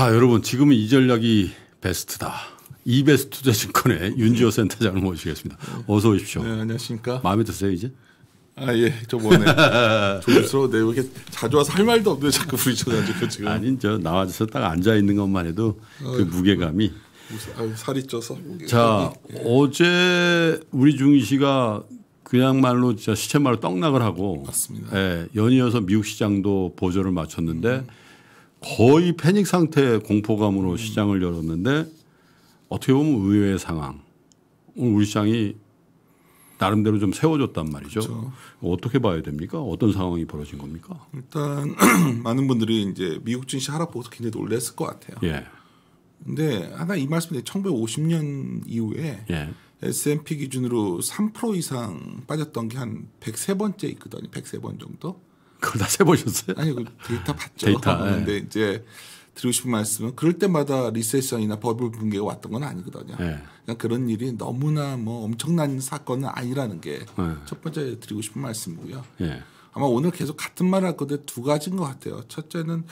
자, 여러분 지금은 이 전략이 베스트다. 이베스 투자증권의 윤지호 네. 센터장을 모시겠습니다. 어서 오십시오. 네, 안녕하십니까. 마음에 드세요 이제? 아 예, 저번에 조심스러운데 이렇게 자주 와서 할 말도 없는데 자꾸 부딪혀가지고 지금. 아닌 저 나와서 딱 앉아 있는 것만 해도 그 무게감이. 아유, 살이 쪄서. 자, 예. 어제 우리 중시가 그냥 말로 진짜 시체 말로 떡락을 하고 맞습니다. 예, 연이어서 미국 시장도 보조를 마쳤는데 음. 거의 패닉 상태의 공포감으로 음. 시장을 열었는데 어떻게 보면 의외의 상황. 우리 시장이 나름대로 좀 세워졌단 말이죠. 그렇죠. 어떻게 봐야 됩니까? 어떤 상황이 벌어진 겁니까? 일단 많은 분들이 이제 미국 증시 하락 보고서 굉장히 놀랐을 것 같아요. 예. 근데 하나 이 말씀이 1950년 이후에 예. S&P 기준으로 3% 이상 빠졌던 게 한 103번째 있거든요. 103번 정도. 그걸 다 세보셨어요? 아니, 그 데이터 봤죠. 데이터. 그런데 아, 네. 예. 이제 드리고 싶은 말씀은 그럴 때마다 리세션이나 버블 붕괴가 왔던 건 아니거든요. 네. 예. 그러 그런 일이 너무나 뭐 엄청난 사건은 아니라는 게첫 예. 번째 드리고 싶은 말씀이고요. 아마 오늘 계속 같은 말 할 건데 두 가지인 것 같아요. 첫째는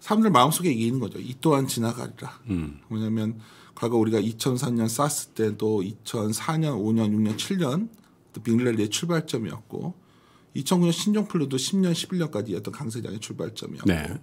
사람들 마음속에 이기는 거죠. 이 또한 지나가리라. 음. 뭐냐면 과거 우리가 2003년 사스 때도 2004년, 5년, 6년, 7년 빅랠리의 출발점이었고 2009년 신종플루도 10년, 11년까지 이었던 강세장의 출발점이었고 네.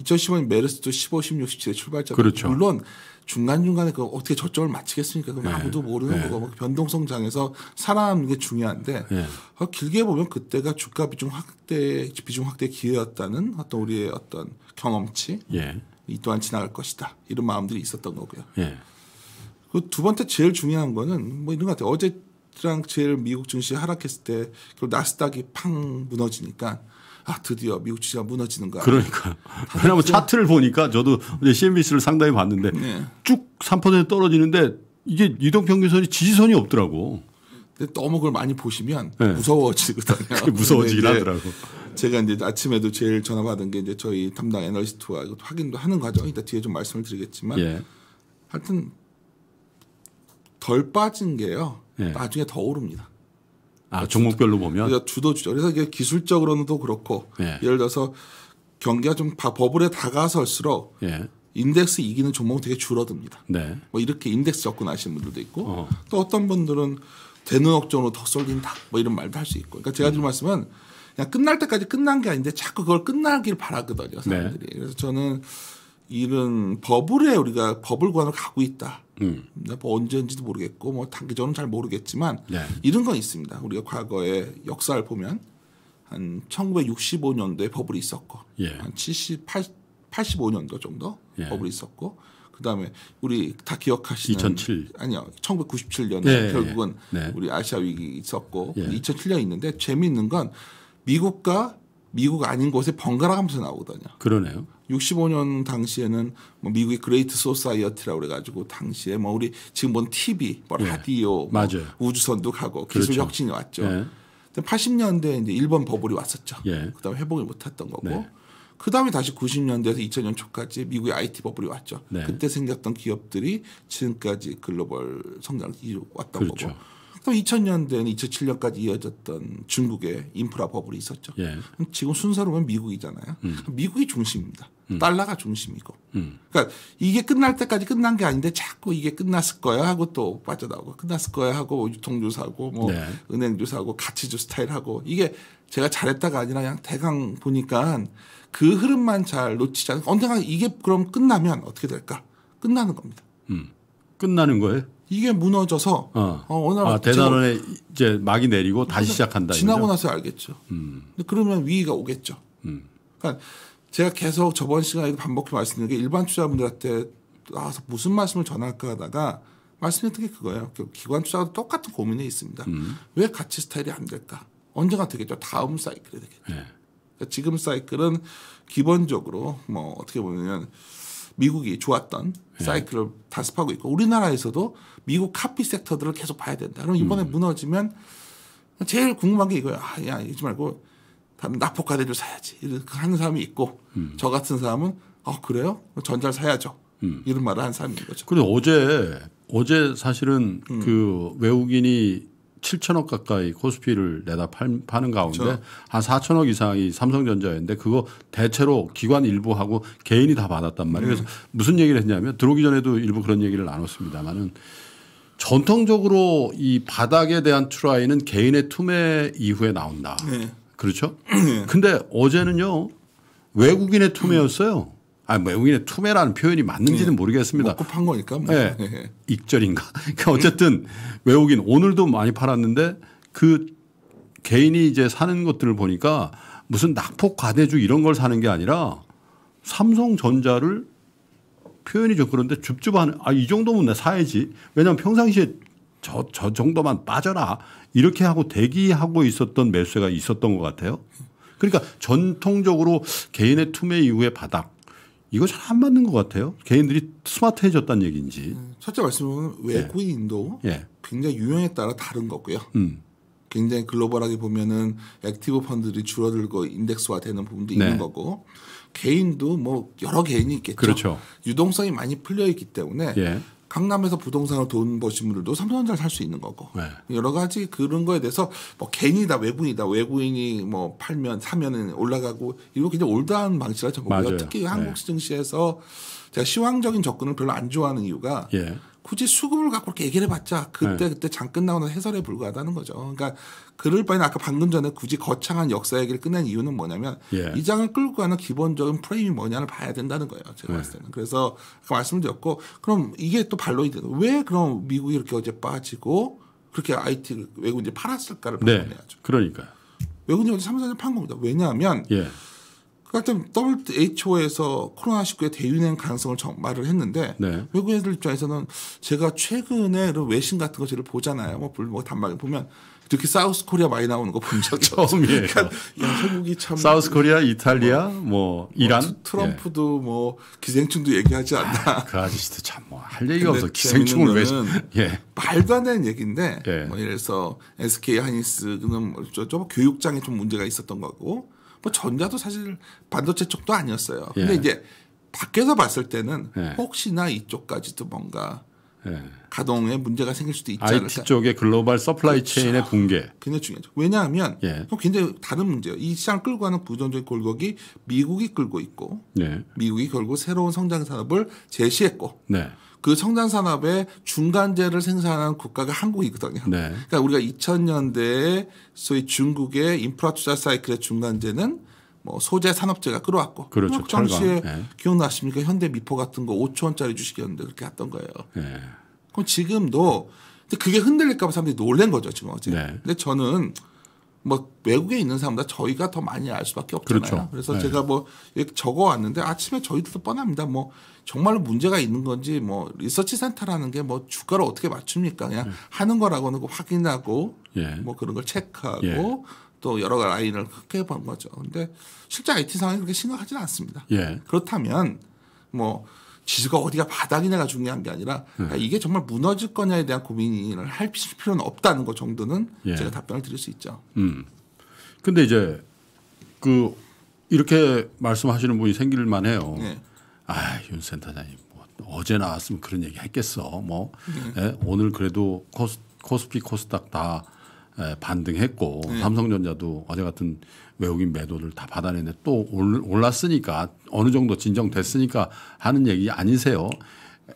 2015년 메르스도 15, 16, 17의 출발점. 그렇죠. 물론 중간중간에 그 어떻게 저점을 맞추겠습니까? 그건 네. 아무도 모르는 네. 거고 뭐 변동성 장에서 살아남는 게 중요한데 네. 어, 길게 보면 그때가 주가 비중 확대 비중 확대 기회였다는 어떤 우리의 어떤 경험치 예. 이 또한 지나갈 것이다 이런 마음들이 있었던 거고요. 예. 그두 번째 제일 중요한 거는 뭐 이런 것 같아요. 어제 트랑 제일 미국 증시 하락했을 때 결국 나스닥이 팡 무너지니까 아 드디어 미국 주가 무너지는 거 그러니까 아, 왜냐하면 차트를 보니까 저도 CNBC를 상당히 봤는데 네. 쭉3% 떨어지는데 이게 이동평균선이 지지선이 없더라고. 근데 너무 그 많이 보시면 네. 무서워지거든요. 무서워지긴 하더라고. 제가 이제 아침에도 제일 전화 받은 게 이제 저희 담당 애널리스트와 이것도 확인도 하는 과정. 이따 뒤에 좀 말씀을 드리겠지만 예. 하여튼 덜 빠진 게요. 네. 나중에 더 오릅니다. 아, 종목별로 보면 주도 주죠. 그래서 이게 기술적으로는 또 그렇고 예. 를 들어서 경기가 좀 버블에 다가설수록 예. 인덱스 이기는 종목은 되게 줄어듭니다. 네. 뭐 이렇게 인덱스 접근하시는 분들도 있고 어. 또 어떤 분들은 되는 억정으로 더 쏠린다 뭐 이런 말도 할 수 있고. 그러니까 제가 드린 음. 말씀은 그냥 끝날 때까지 끝난 게 아닌데 자꾸 그걸 끝나길 바라거든요 사람들이. 네. 그래서 저는 이런 버블에 우리가 버블관을 갖고 있다. 음. 음. 뭐 언제인지도 모르겠고 뭐 단기적으로는 잘 모르겠지만 네. 이런 건 있습니다. 우리가 과거에 역사를 보면 한 1965년도에 버블이 있었고 예. 한7 8, 85년도 정도 예. 버블이 있었고 그다음에 우리 다 기억하시는 2007 아니요 1997년에 예, 결국은 네. 우리 아시아 위기 있었고 2007년 예. 있는데 재미있는 건 미국과 미국 아닌 곳에 번갈아가면서 나오거든요. 그러네요. 65년 당시에는 뭐 미국의 그레이트 소사이어티라고 그래가지고 당시에 뭐 우리 지금 본 TV, 뭐 예. 라디오, 예. 뭐 우주선도 가고 기술 그렇죠. 혁신이 왔죠. 예. 80년대에 이제 일본 버블이 왔었죠. 예. 그다음에 회복을 못했던 거고. 네. 그 다음에 다시 90년대에서 2000년 초까지 미국의 IT 버블이 왔죠. 네. 그때 생겼던 기업들이 지금까지 글로벌 성장을 이루고 왔던 그렇죠. 거고. 또 2000년대는 에 2007년까지 이어졌던 중국의 인프라 버블이 있었죠. 예. 지금 순서로 보면 미국이잖아요. 음. 미국이 중심입니다. 음. 달러가 중심이고. 음. 그러니까 이게 끝날 때까지 끝난 게 아닌데 자꾸 이게 끝났을 거야 하고 또 빠져나오고 끝났을 거야 하고 뭐 유통주 사고 하뭐 네. 은행주 사고 하 가치주 스타일 하고 이게 제가 잘했다가 아니라 그냥 대강 보니까 그 흐름만 잘 놓치지 않고 언젠가 이게 그럼 끝나면 어떻게 될까? 끝나는 겁니다. 음. 끝나는 거예요? 이게 무너져서 어, 어 어느 날 아, 대단원에 이제 막이 내리고 다시 시작한다. 지나고 이거죠? 나서 알겠죠. 음. 근데 그러면 위기가 오겠죠. 음. 그러니까 제가 계속 저번 시간에도 반복해 말씀드린 게 일반 투자분들한테 아, 무슨 말씀을 전할까 하다가 말씀드던게 그거예요. 그 기관 투자도 똑같은 고민이 있습니다. 음. 왜 가치 스타일이 안 될까? 언제가 되겠죠? 다음 사이클이 되겠죠. 네. 그러니까 지금 사이클은 기본적으로 뭐 어떻게 보면 미국이 좋았던 네. 사이클을 다습하고 있고 우리나라에서도 미국 카피 섹터들을 계속 봐야 된다. 그럼 이번에 음. 무너지면 제일 궁금한 게 이거야. 아, 야, 이러지 말고 다른 낙폭가대를 사야지. 이렇게 그 하는 사람이 있고 음. 저 같은 사람은 아, 그래요? 전자를 사야죠. 음. 이런 말을 한 사람인 거죠. 그리고 어제 어제 사실은 음. 그 외국인이 7천억 가까이 코스피를 내다 팔, 파는 가운데 그렇죠. 한 4천억 이상이 삼성전자였는데 그거 대체로 기관 일부하고 개인이 다 받았단 말이에요. 음. 그래서 무슨 얘기를 했냐면 들어오기 전에도 일부 그런 얘기를 나눴습니다만은 전통적으로 이 바닥에 대한 트라이는 개인의 투매 이후에 나온다. 네. 그렇죠? 네. 근데 어제는요 외국인의 투매였어요. 아, 뭐 외국인의 투매라는 표현이 맞는지는 네. 모르겠습니다. 먹고 거니까. 뭐. 네. 네. 네. 익절인가. 그러니까 어쨌든 외국인 오늘도 많이 팔았는데 그 개인이 이제 사는 것들을 보니까 무슨 낙폭 과대주 이런 걸 사는 게 아니라 삼성전자를 표현이 좀 그런데 줍줍한아이 정도면 내 사야지. 왜냐하면 평상시에 저, 저 정도만 빠져라 이렇게 하고 대기하고 있었던 매수가 있었던 것 같아요. 그러니까 전통적으로 개인의 투매 이후에 바닥 이거 잘 안 맞는 것 같아요. 개인들이 스마트해졌다는 얘기인지. 음, 첫째 말씀은 외국인도 예. 예. 굉장히 유형에 따라 다른 거고요. 음. 굉장히 글로벌하게 보면은 액티브 펀드들이 줄어들고 인덱스화되는 부분도 네. 있는 거고 개인도 뭐 여러 개인이 있겠죠. 그렇죠. 유동성이 많이 풀려 있기 때문에 예. 강남에서 부동산을 돈 버신 분들도 삼성전자를 살수 있는 거고 네. 여러 가지 그런 거에 대해서 뭐 개인이다 외국인이다 외국인이 뭐 팔면 사면은 올라가고 이거 굉장히 올드한 방식이라 저보고 특히 네. 한국 네. 증시에서 제가 시황적인 접근을 별로 안 좋아하는 이유가 예. 굳이 수급을 갖고 이렇게 얘기를 해봤자 그때 네. 그때 장 끝나고는 해설에 불과하다는 거죠. 그러니까 그럴 바에는 아까 방금 전에 굳이 거창한 역사 얘기를 끝낸 이유는 뭐냐면 예. 이 장을 끌고 가는 기본적인 프레임이 뭐냐를 봐야 된다는 거예요. 제가 네. 봤을 때는. 그래서 아까 말씀드렸고 그럼 이게 또 반론이 되는 왜 그럼 미국이 이렇게 어제 빠지고 그렇게 IT 외국인들이 팔았을까를 네. 판단해야죠. 그러니까요. 외국인이 어제 3, 4년 판 겁니다. 왜냐하면 예. 하여튼 WHO에서 코로나19에 대유행 가능성을 정, 말을 했는데 네. 외국 인들 입장에서는 제가 최근에 이런 외신 같은 것들을 보잖아요. 뭐, 뭐단말기 보면 특히 사우스 코리아 많이 나오는 거 본 적 처음이에요. 예. 그러니까 한국이 참 사우스 코리아, 이탈리아, 뭐, 뭐 이란 뭐, 트럼프도 예. 뭐 기생충도 얘기하지 않나. 아, 그 아저씨도 참 뭐할 얘기가 없어. 기생충을 왜? 예. 말도 안 되는 얘기인데. 예. 뭐 예를 들어서 SK 하이닉스는 뭐 교육장에 좀 문제가 있었던 거고 뭐 전자도 사실 반도체 쪽도 아니었어요. 예. 근데 예. 이제 밖에서 봤을 때는 예. 혹시나 이쪽까지도 뭔가 예. 가동에 문제가 생길 수도 있지 않을까. IT 쪽의 글로벌 서플라이 그렇죠. 체인의 붕괴. 굉장히 중요하죠. 왜냐하면 예. 굉장히 다른 문제예요. 이 시장 끌고 가는 부정적인 골격이 미국이 끌고 있고 네. 미국이 결국 새로운 성장 산업을 제시했고 네. 그 성장 산업의 중간재를 생산하는 국가가 한국이거든요. 네. 그러니까 우리가 2000년대에 소위 중국의 인프라 투자 사이클의 중간재는 뭐 소재 산업재가 끌어왔고 그렇죠. 당시에 네. 기억나십니까? 현대 미포 같은 거 5천 원짜리 주식이었는데 그렇게 갔던 거예요. 네. 그럼 지금도 근데 그게 흔들릴까 봐 사람들이 놀란 거죠, 지금 어제. 네. 근데 저는 뭐 외국에 있는 사람보다 저희가 더 많이 알 수밖에 없잖아요. 그렇죠. 그래서 네. 제가 뭐 적어 왔는데 아침에 저희들도 뻔합니다. 뭐 정말로 문제가 있는 건지 뭐 리서치 센터라는 게 뭐 주가를 어떻게 맞춥니까? 그냥 네. 하는 거라고는 그 확인하고 예. 뭐 그런 걸 체크하고 예. 또 여러 가지 라인을 크게 본 거죠. 근데 실제 IT 상황이 그렇게 심각하지는 않습니다. 예. 그렇다면 뭐 지수가 어디가 바닥이냐가 중요한 게 아니라 그 이게 정말 무너질 거냐에 대한 고민을 할 필요는 없다는 것 정도는 예. 제가 답변을 드릴 수 있죠. 음. 근데 이제 그 이렇게 말씀하시는 분이 생길 만해요. 예. 아, 윤 센터장님 뭐 어제 나왔으면 그런 얘기 했겠어. 뭐 예. 예? 오늘 그래도 코스, 코스피 코스닥 다 예, 반등했고 삼성전자도 어제 같은 외국인 매도를 다 받아내는데 또 올랐으니까 어느 정도 진정됐으니까 하는 얘기 아니세요.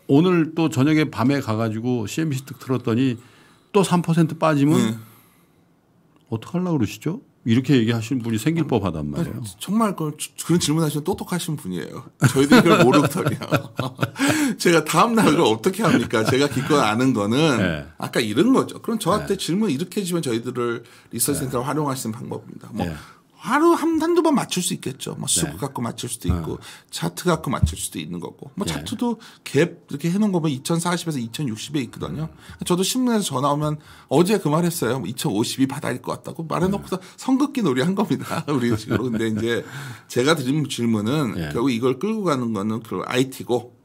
오늘 또 저녁에 밤에 가가지고 CNBC 뜩틀었더니또 3% 빠지면 네. 어떡하려고 그러시죠? 이렇게 얘기하시는 분이 생길 법하단 말이에요. 정말 그 그런 질문하시면 똑똑하신 분이에요. 저희도 이걸 모르거든요. 제가 다음 날 그걸 어떻게 합니까? 제가 기껏 아는 거는 네. 아까 이런 거죠. 그럼 저한테 네. 질문 이렇게 해주면 저희들을 리서치 네. 센터를 활용하시는 방법입니다. 뭐 네. 하루 한, 한두 번 맞출 수 있겠죠. 뭐 수급 네. 갖고 맞출 수도 있고 네. 차트 갖고 맞출 수도 있는 거고 뭐 네. 차트도 갭 이렇게 해놓은 거 보면 2040에서 2060에 있거든요. 음. 저도 신문에서 전화 오면 어제 그 말 했어요. 2050이 뭐 바다일 것 같다고 말해놓고서 성급기 놀이 한 겁니다. 우리 식으 근데 이제 제가 드린 질문은 결국 이걸 끌고 가는 거는 그 IT고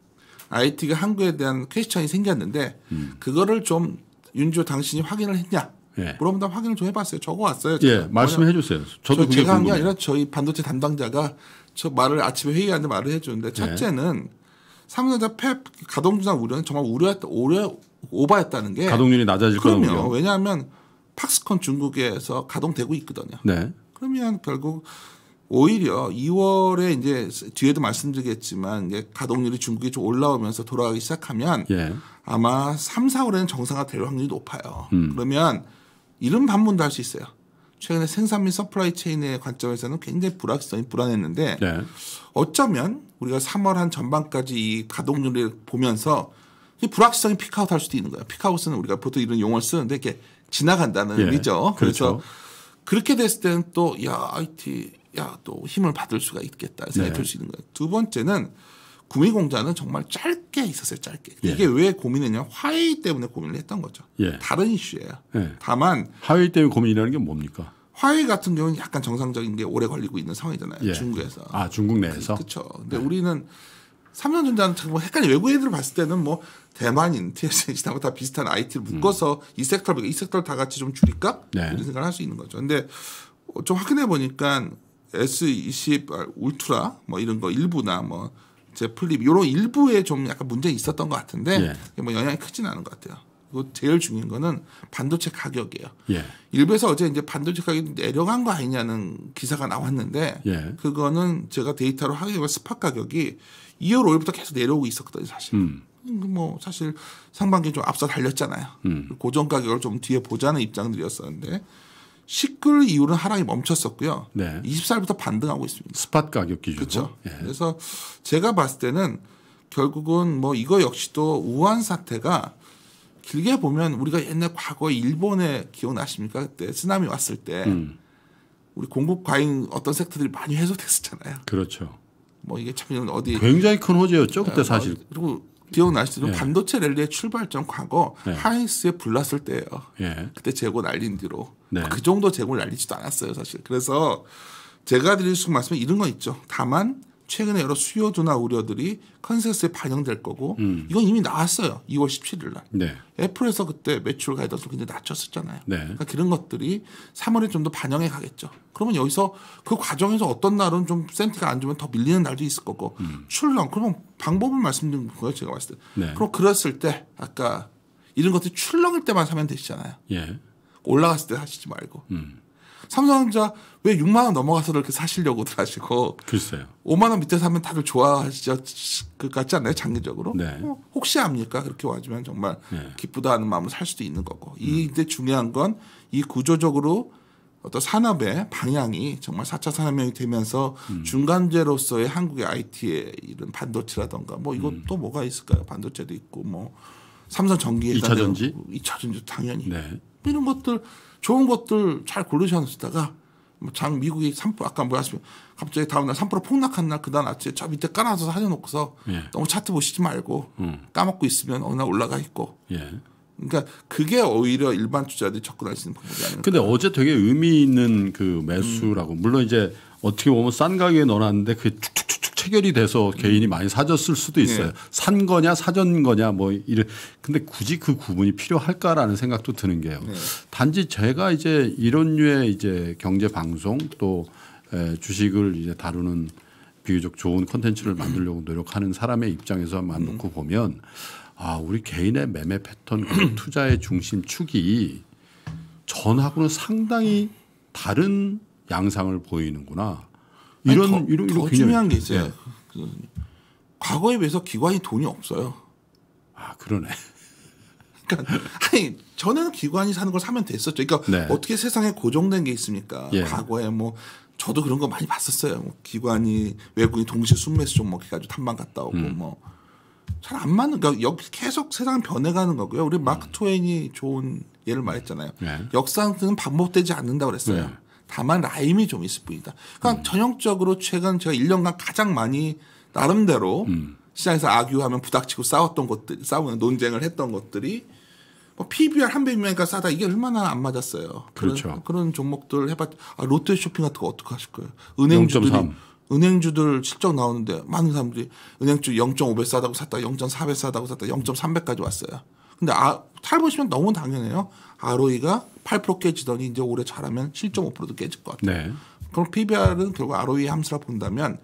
IT가 한국에 대한 퀘스천이 생겼는데 음. 그거를 좀윤주 당신이 확인을 했냐 예. 물어본다 확인을 좀 해봤어요. 적어왔어요. 예, 말씀해 주세요. 저도 제가 한 게 아니라 저희 반도체 담당자가 저 말을 아침에 회의하는데 말을 해주는데 예. 첫째는 삼성전자 팹 가동 증상 우려는 정말 우려했다 오려 오바였다는 게 가동률이 낮아질 거라고요. 왜냐하면 팍스콘 중국에서 가동되고 있거든요. 네. 그러면 결국 오히려 2월에 이제 뒤에도 말씀드리겠지만 이제 가동률이 중국이 좀 올라오면서 돌아가기 시작하면 예. 아마 3, 4월에는 정상화 될 확률이 높아요. 음. 그러면 이런 반문도 할 수 있어요. 최근에 생산및 서플라이 체인의 관점에서는 굉장히 불확실성이 불안했는데 네. 어쩌면 우리가 3월 한 전반까지 이 가동률을 보면서 이 불확실성이 크아웃할 수도 있는 거예요. 피크아웃은 우리가 보통 이런 용어를 쓰는데 이렇게 지나간다는 예, 의미죠. 그렇죠. 그래서 그렇게 됐을 때는 또 야, IT 야, 또 힘을 받을 수가 있겠다 생각이 네. 들수 있는 거예요. 두 번째는 구미공자는 정말 짧게 있었어요, 짧게. 예. 이게 왜 고민했냐? 화웨이 때문에 고민을 했던 거죠. 예. 다른 이슈예요. 예. 다만 화웨이 때문에 고민이라는 게 뭡니까? 화웨이 같은 경우는 약간 정상적인 게 오래 걸리고 있는 상황이잖아요. 예. 중국에서. 아, 중국 내에서. 그렇죠. 근데 네. 우리는 삼년전자는뭐 헷갈리 외국 애들 봤을 때는 뭐 대만인, TSMC하고 다 비슷한 IT를 음. 묶어서 음. 이 섹터를 이 섹터를 다 같이 좀 줄일까? 네. 이런 생각을 할 수 있는 거죠. 근데 어, 좀 확인해 보니까 S20 아, 울트라 뭐 이런 거 일부나 뭐 재플립 요런 일부에 좀 약간 문제 있었던 것 같은데 예. 뭐 영향이 크진 않은 것 같아요. 그 제일 중요한 거는 반도체 가격이에요. 예. 일부에서 어제 이제 반도체 가격이 내려간 거 아니냐는 기사가 나왔는데 예. 그거는 제가 데이터로 확인해 스팟 가격이 2월 5일부터 계속 내려오고 있었거든요, 사실. 음. 음 그 뭐 사실 상반기 좀 앞서 달렸잖아요. 음. 고정 가격을 좀 뒤에 보자는 입장들이었었는데 19일 이후로는 하락이 멈췄었고요. 네. 2 0살부터 반등하고 있습니다. 스팟 가격 기준으로. 그렇죠. 예. 그래서 제가 봤을 때는 결국은 뭐 이거 역시도 우한 사태가 길게 보면 우리가 옛날 과거 일본에 기억나십니까? 그때 쓰나미 왔을 때 음. 우리 공급 과잉 어떤 섹터들이 많이 해소됐었잖아요. 그렇죠. 뭐 이게 참 어디 굉장히 큰 호재였죠 그때 어, 사실. 어, 그리고 기억나시죠? 예. 반도체 랠리의 출발점 과거 예. 하이스에 불났을 때예요. 예. 그때 재고 날린 뒤로 네. 그 정도 제공을 날리지도 않았어요 사실. 그래서 제가 드릴 수 있는 말씀은 이런 거 있죠. 다만 최근에 여러 수요도나 우려들이 컨센서스에 반영될 거고 음. 이건 이미 나왔어요. 2월 17일 날. 네. 애플에서 그때 매출 가이던스를 굉장히 낮췄었잖아요. 네. 그러니까 그런 것들이 3월에 좀 더 반영해 가겠죠. 그러면 여기서 그 과정에서 어떤 날은 좀 센티가 안 좋으면 더 밀리는 날도 있을 거고 음. 출렁 그러면 방법을 말씀드린 거예요. 제가 봤을 때. 네. 그럼 그랬을 때 아까 이런 것들이 출렁일 때만 사면 되시잖아요. 예. 올라갔을 때 사시지 말고. 음. 삼성전자 왜 6만 원 넘어가서 이렇게 사시려고들 하시고 글쎄요. 5만 원 밑에 사면 다들 좋아하시죠. 그 같지 않나요? 장기적으로. 네. 어, 혹시 압니까? 그렇게 와주면 정말 네. 기쁘다 하는 마음으로 살 수도 있는 거고. 음. 이데 중요한 건 이 구조적으로 어떤 산업의 방향이 정말 4차 산업혁이 되면서 음. 중간재로서의 한국의 IT의 이런 반도체라던가 뭐 이것도 음. 뭐가 있을까요? 반도체도 있고 뭐 삼성 전기에 2차 전지 2차 전지 당연히 네. 이런 것들 좋은 것들 잘 고르셨다가 뭐 장 미국이 3% 아까 뭐였으면 갑자기 다음날 3% 폭락한 날 그다음 아침에 저 밑에 깔아서 사려놓고서 예. 너무 차트 보시지 말고 음. 까먹고 있으면 어느 날 올라가 있고 예. 그러니까 그게 오히려 일반 투자들이 접근할 수 있는 방법이 아닌가. 근데 어제 되게 의미 있는 그 매수라고 음. 물론 이제 어떻게 보면 싼 가격에 넣어놨는데 그게 툭툭툭 체결이 돼서 개인이 많이 사줬을 수도 있어요. 네. 산 거냐 사전 거냐 뭐 이래. 근데 굳이 그 구분이 필요할까라는 생각도 드는 게요. 네. 단지 제가 이제 이런 류의 이제 경제 방송 또 주식을 이제 다루는 비교적 좋은 콘텐츠를 만들려고 노력하는 사람의 입장에서만 음. 놓고 보면 아 우리 개인의 매매 패턴 투자의 중심축이 전하고는 상당히 다른 양상을 보이는구나. 이런 아니, 더, 이런, 이런 더 중요한 게 예. 있어요. 네. 과거에 비해서 기관이 돈이 없어요. 아 그러네. 그러니까 아니 전에는 기관이 사는 걸 사면 됐었죠. 그러니까 네. 어떻게 세상에 고정된 게 있습니까? 예. 과거에 뭐 저도 그런 거 많이 봤었어요. 뭐 기관이 외국인 동시에 순매수 종목해 가지고 탐방 갔다 오고 음. 뭐. 잘 안 맞는 그러니까 여기 계속 세상은 변해가는 거고요. 우리 마크 음. 트웨인이 좋은 예를 말했잖아요. 네. 역사는 반복되지 않는다 그랬어요. 네. 다만 라임이 좀 있을 뿐이다. 그러니까 음. 전형적으로 최근 제가 1년간 가장 많이 나름대로 음. 시장에서 아규하면 부닥치고 싸웠던 것들, 싸우는 논쟁을 했던 것들이 뭐 PBR 3 0 0명 싸다 이게 얼마나 안 맞았어요. 그런, 그렇죠. 그런 종목들 해봤 아, 롯데 쇼핑 같은 거 어떻게 하실 거예요? 은행주들이 0.3. 은행주들 실적 나오는데 많은 사람들이 은행주 0.5배 싸다고 샀다, 0.4배 싸다고 샀다, 0.3배까지 왔어요. 근데 아, 탈 보시면 너무 당연해요. ROE가 8% 깨지더니 이제 올해 잘하면 7.5%도 깨질 것 같아요. 네. 그럼 PBR은 결국 ROE 함수라 본다면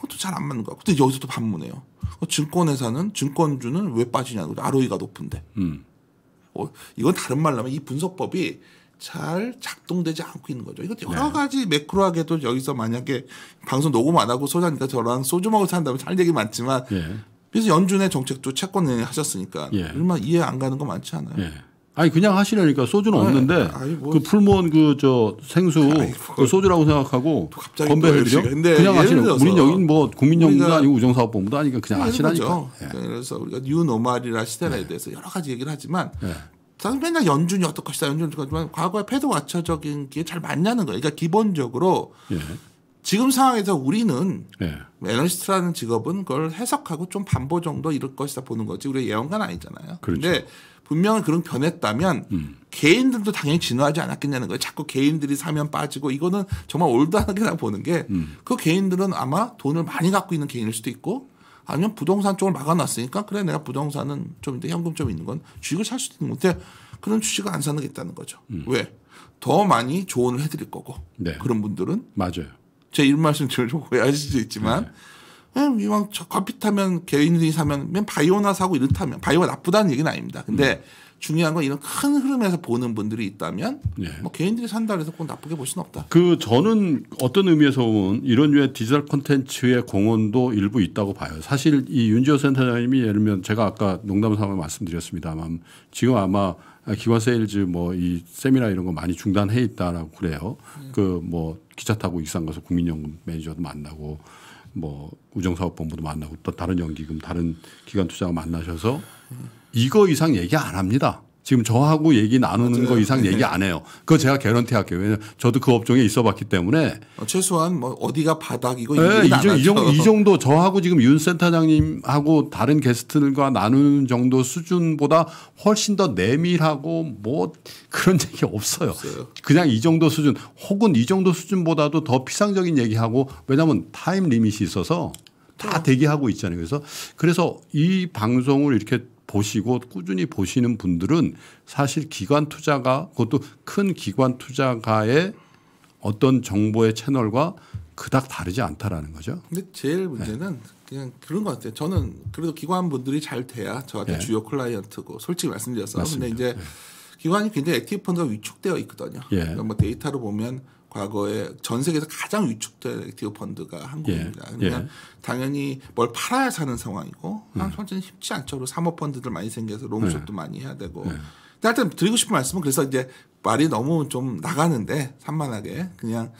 그것도 잘 안 맞는 것 같고. 근데 여기서 또 반문해요. 증권회사는 증권주는 왜 빠지냐고. ROE가 높은데. 음. 어, 이건 다른 말로 하면 이 분석법이 잘 작동되지 않고 있는 거죠. 이것 도 여러 네. 가지 매크로하게도 여기서 만약에 방송 녹음 안 하고 소자니까 저랑 소주 먹을 산다면 잘 얘기 많지만 예. 그래서 연준의 정책도 채권을 하셨으니까 예. 얼마 이해 안 가는 거 많지 않아요. 예. 아니 그냥 하시려니까 소주는 아 없는데 뭐. 그 풀무원 그 저 생수 그 소주라고 생각하고 건배해드려 그냥 하시는 우린 여긴 뭐 국민연금도 아니고 우정사업본부도 아니니까 그냥 네, 하시라니까 그렇죠. 예. 네, 그래서 우리가 뉴노멀이라 시대에 네. 예. 대해서 여러 가지 얘기를 하지만 네. 예. 사실 맨날 연준이 어떨 것이다 연준이 어떨 것이지만 과거의 패드 왓처적인 게 잘 맞냐는 거예요 그러니까 기본적으로 예. 지금 상황에서 우리는 네. 예. 애널리스트라는 직업은 그걸 해석하고 좀 반보 정도 이럴 것이다 보는 거지 우리 예언가는 아니잖아요. 그런데 그렇죠. 그렇 분명히 그런 변했다면 음. 개인들도 당연히 진화하지 않았겠냐는 거예요. 자꾸 개인들이 사면 빠지고 이거는 정말 올드하게 나 보는 게그 음. 그 개인들은 아마 돈을 많이 갖고 있는 개인일 수도 있고 아니면 부동산 쪽을 막아놨으니까 그래 내가 부동산은 좀있는 현금 좀 있는 건 주식을 살 수도 있는 건데 그런 주식을 안 사는 게 있다는 거죠. 음. 왜? 더 많이 조언을 해드릴 거고 네. 그런 분들은 맞아요. 제 이런 말씀 드리려고 아실 수도 있지만 네. 음, 이왕 저 커피 타면 개인들이 사면 맨 바이오나 사고 이렇다면 바이오가 나쁘다는 얘기는 아닙니다. 근데 음. 중요한 건 이런 큰 흐름에서 보는 분들이 있다면 네. 뭐 개인들이 산다 그래서 꼭 나쁘게 볼 수는 없다. 그 저는 어떤 의미에서 보면 이런 류의 디지털 콘텐츠의 공헌도 일부 있다고 봐요. 사실 이 윤지호 센터장님이 예를 들면 제가 아까 농담 삼아 말씀드렸습니다만 지금 아마 기관 세일즈 뭐 이 세미나 이런 거 많이 중단해 있다라고 그래요. 음. 그뭐 기차 타고 익산 가서 국민연금 매니저도 만나고 뭐 우정사업본부도 만나고 또 다른 연기금 다른 기관 투자가 만나셔서 이거 이상 얘기 안 합니다. 지금 저하고 얘기 나누는 맞아요. 거 이상 네. 얘기 안 해요. 그거 네. 제가 개런티 할게요. 왜냐면 저도 그 업종에 있어 봤기 때문에. 어, 최소한 뭐 어디가 바닥이고 네, 이, 정, 이, 정, 이 정도 저하고 지금 윤 센터장님하고 다른 게스트들과 나누는 정도 수준보다 훨씬 더 내밀하고 뭐 그런 얘기 없어요. 없어요. 그냥 이 정도 수준 혹은 이 정도 수준보다도 더 피상적인 얘기하고 왜냐하면 타임 리밋이 있어서 다 네. 대기하고 있잖아요. 그래서 그래서 이 방송을 이렇게 보시고 꾸준히 보시는 분들은 사실 기관 투자가 그것도 큰 기관 투자가의 어떤 정보의 채널과 그닥 다르지 않다라는 거죠. 근데 제일 네. 문제는 네. 그냥 그런 것 같아요. 저는 그래도 기관 분들이 잘 돼야 저한테 네. 주요 클라이언트고 솔직히 말씀드렸어요. 맞습니다. 근데 이제 네. 기관이 굉장히 액티브 펀드가 위축되어 있거든요. 예. 그러니까 뭐 데이터로 보면 과거에 전 세계에서 가장 위축된 액티브 펀드가 한국입니다. 예. 그러니까 예. 당연히 뭘 팔아야 사는 상황이고 한국 음. 펀드는 아, 쉽지 않죠. 그리 사모 펀드들 많이 생겨서 롱숏도 네. 많이 해야 되고. 예. 근 하여튼 드리고 싶은 말씀은 그래서 이제 말이 너무 좀 나가는데 산만하게 그냥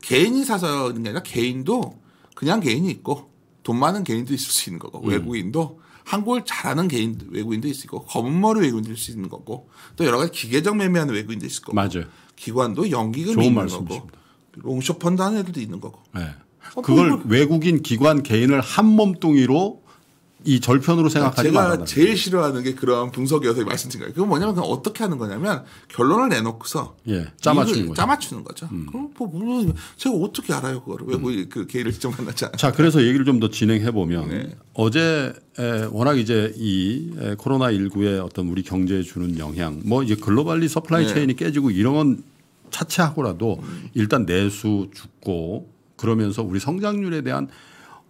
개인이 사서 그런 게 아니라 개인도 그냥 개인이 있고 돈 많은 개인도 있을 수 있는 거고 음. 외국인도 한국을 잘하는 개인 외국인도 있고 검은 머리 외국인도 있을 수 있는 거고 또 여러 가지 기계적 매매하는 외국인도 있을 거고 맞아요. 기관도 연기금이 있는 말씀이십니다. 거고 롱쇼펀드 하는 애들도 있는 거고. 네. 어, 그걸 뭐- 외국인 기관 개인을 한 몸뚱이로 이 절편으로 그러니까 생각하지 제가 말아라. 제일 싫어하는 게 그런 분석이어서 말씀드린 거예요. 그건 뭐냐면 그냥 어떻게 하는 거냐면 결론을 내놓고서 예, 짜맞추는 거죠. 짜맞추는 거죠. 음. 그럼 뭐 물론 제가 어떻게 알아요 그거를 왜그 음. 뭐 그 개를 직접 만났지 아요자 그래서 얘기를 좀 더 진행해 보면 네. 어제 워낙 이제 이 코로나 1 9에 어떤 우리 경제에 주는 영향 뭐 이제 글로벌리 서플라이 네. 체인이 깨지고 이런 건 차치하고라도 일단 내수 죽고 그러면서 우리 성장률에 대한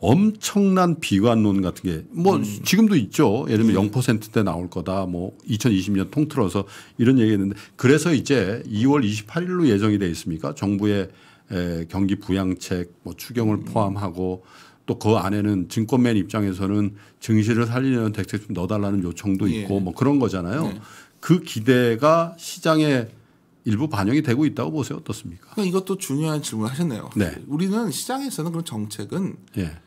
엄청난 비관론 같은 게뭐 음. 지금도 있죠. 예를 들면 예. 0%대 나올 거다. 뭐 2020년 통틀어서 이런 얘기했는데 그래서 이제 2월 28일로 예정이 돼 있습니까? 정부의 에, 경기 부양책 뭐 추경을 음. 포함하고 또 그 안에는 증권맨 입장에서는 증시를 살리려는 대책 좀 넣어달라는 요청도 예. 있고 예. 뭐 그런 거잖아요. 예. 그 기대가 시장에 일부 반영이 되고 있다고 보세요 어떻습니까? 그러니까 이것도 중요한 질문하셨네요. 을 네. 우리는 시장에서는 그런 정책은 예.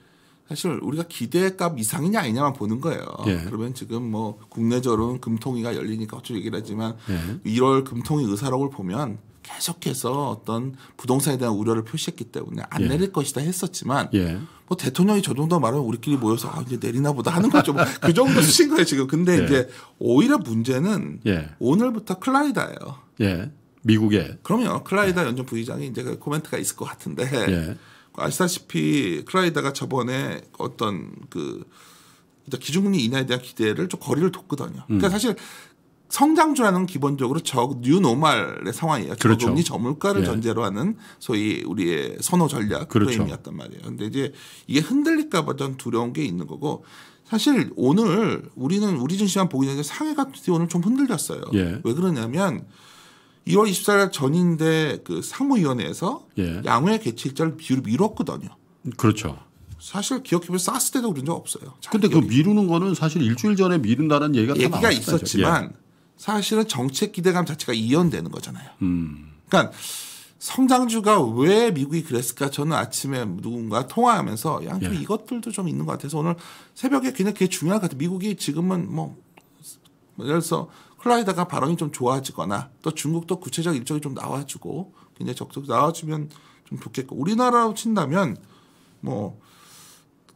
사실 우리가 기대값 이상이냐 아니냐만 보는 거예요. 예. 그러면 지금 뭐 국내적으로는 금통위가 열리니까 어쩌고 얘기를 하지만 예. 1월 금통위 의사록을 보면 계속해서 어떤 부동산에 대한 우려를 표시했기 때문에 안 예. 내릴 것이다 했었지만 예. 뭐 대통령이 저 정도 말하면 우리끼리 모여서 아 이제 내리나 보다 하는 거죠. 뭐그 정도 수신 거예요 지금. 근데 예. 이제 오히려 문제는 예. 오늘부터 클라이다예요 예. 미국에. 그럼요. 클라이다 연준 부의장이 이제 그 코멘트가 있을 것 같은데 예. 아시다시피 클라이다가 저번에 어떤 그 기준금리 인하에 대한 기대를 좀 거리를 뒀거든요. 음. 그러니까 사실 성장주라는 기본적으로 저뉴 노말의 상황이에요. 그렇죠. 저금리 저물가를 예. 전제로 하는 소위 우리의 선호 전략 그렇죠. 프레임이단 말이에요. 근데 이제 이게 흔들릴까 봐 좀 두려운 게 있는 거고 사실 오늘 우리는 우리 증시만 보기 있는데 상해가 오늘 좀 흔들렸어요. 예. 왜 그러냐면 2월 24일 전인데 그 사무위원회에서 예. 양회 개최일자를 미뤘거든요. 그렇죠. 사실 기억해보면 사스 때도 그런 적 없어요. 근데 그 미루는 거는 사실 일주일 전에 미룬다는 얘기가 얘기가 있었지만 예. 사실은 정책 기대감 자체가 이연되는 거잖아요. 음. 그러니까 성장주가 왜 미국이 그랬을까 저는 아침에 누군가 통화하면서 양쪽 예. 이것들도 좀 있는 것 같아서 오늘 새벽에 굉장 그게 중요한 것 같아요. 미국이 지금은 뭐 예를 들어서 클라이다가 발언이 좀 좋아지거나 또 중국도 구체적 일정이 좀 나와주고 굉장히 적극 나와주면 좀 좋겠고 우리나라로 친다면 뭐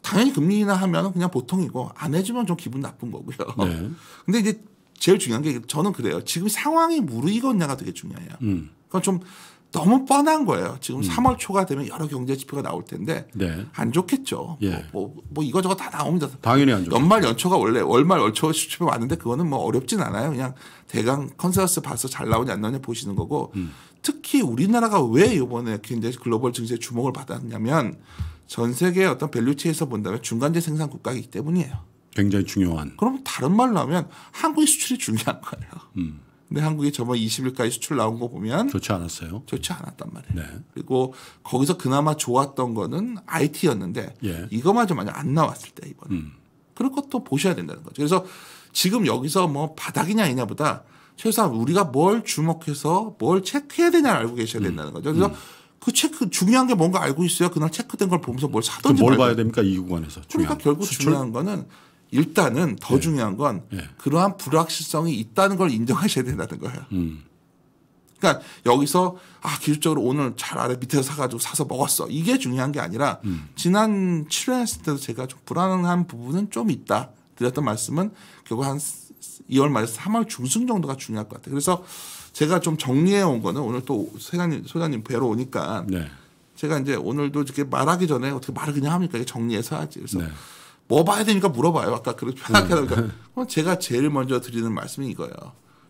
당연히 금리나 하면 그냥 보통이고 안 해주면 좀 기분 나쁜 거고요. 네. 근데 이제 제일 중요한 게 저는 그래요. 지금 상황이 무르익었냐가 되게 중요해요. 음. 그건좀 그러니까 너무 뻔한 거예요. 지금 음. 3월 초가 되면 여러 경제 지표가 나올 텐데 네. 안 좋겠죠. 예. 뭐, 뭐, 뭐, 이거저거 다 나옵니다. 당연히 안 좋죠. 연말 연초가 원래 월말 연초 수출이 왔는데 그거는 뭐 어렵진 않아요. 그냥 대강 컨센서스 봐서 잘 나오냐 안 나오냐 보시는 거고 음. 특히 우리나라가 왜 이번에 굉장히 글로벌 증시에 주목을 받았냐면 전 세계의 어떤 밸류체에서 본다면 중간재 생산 국가이기 때문이에요. 굉장히 중요한. 그럼 다른 말로 하면 한국의 수출이 중요한 거예요. 음. 근데 한국이 저번 20일까지 수출 나온 거 보면 좋지 않았어요. 좋지 않았단 말이에요. 네. 그리고 거기서 그나마 좋았던 거는 IT였는데 예. 이거마저 만약 안 나왔을 때 이번 음. 그런 것도 보셔야 된다는 거죠. 그래서 지금 여기서 뭐 바닥이냐 아니냐보다 최소한 우리가 뭘 주목해서 뭘 체크해야 되냐를 알고 계셔야 음. 된다는 거죠. 그래서 음. 그 체크 중요한 게 뭔가 알고 있어야 그날 체크된 걸 보면서 뭘 사든지 뭘 봐야 됩니까 이 구간에서 그러니까 중요한. 그러니까 결국 수출? 중요한 거는 일단은 더 네. 중요한 건 네. 그러한 불확실성이 있다는 걸 인정하셔야 된다는 거예요. 음. 그러니까 여기서 아 기술적으로 오늘 잘 알아 밑에서 사가지고 사서 먹었어 이게 중요한 게 아니라 음. 지난 7회했을 때도 제가 좀 불안한 부분은 좀 있다 드렸던 말씀은 결국 한 2월 말에서 3월 중순 정도가 중요할 것 같아요. 그래서 제가 좀 정리해 온 거는 오늘 또 소장님 소장님 뵈러 오니까 네. 제가 이제 오늘도 이렇게 말하기 전에 어떻게 말을 그냥 합니까? 정리해서 하지. 그래서 네. 뭐 봐야 되니까 물어봐요. 아까 그렇게 생각하다 음. 보니까 제가 제일 먼저 드리는 말씀이 이거예요.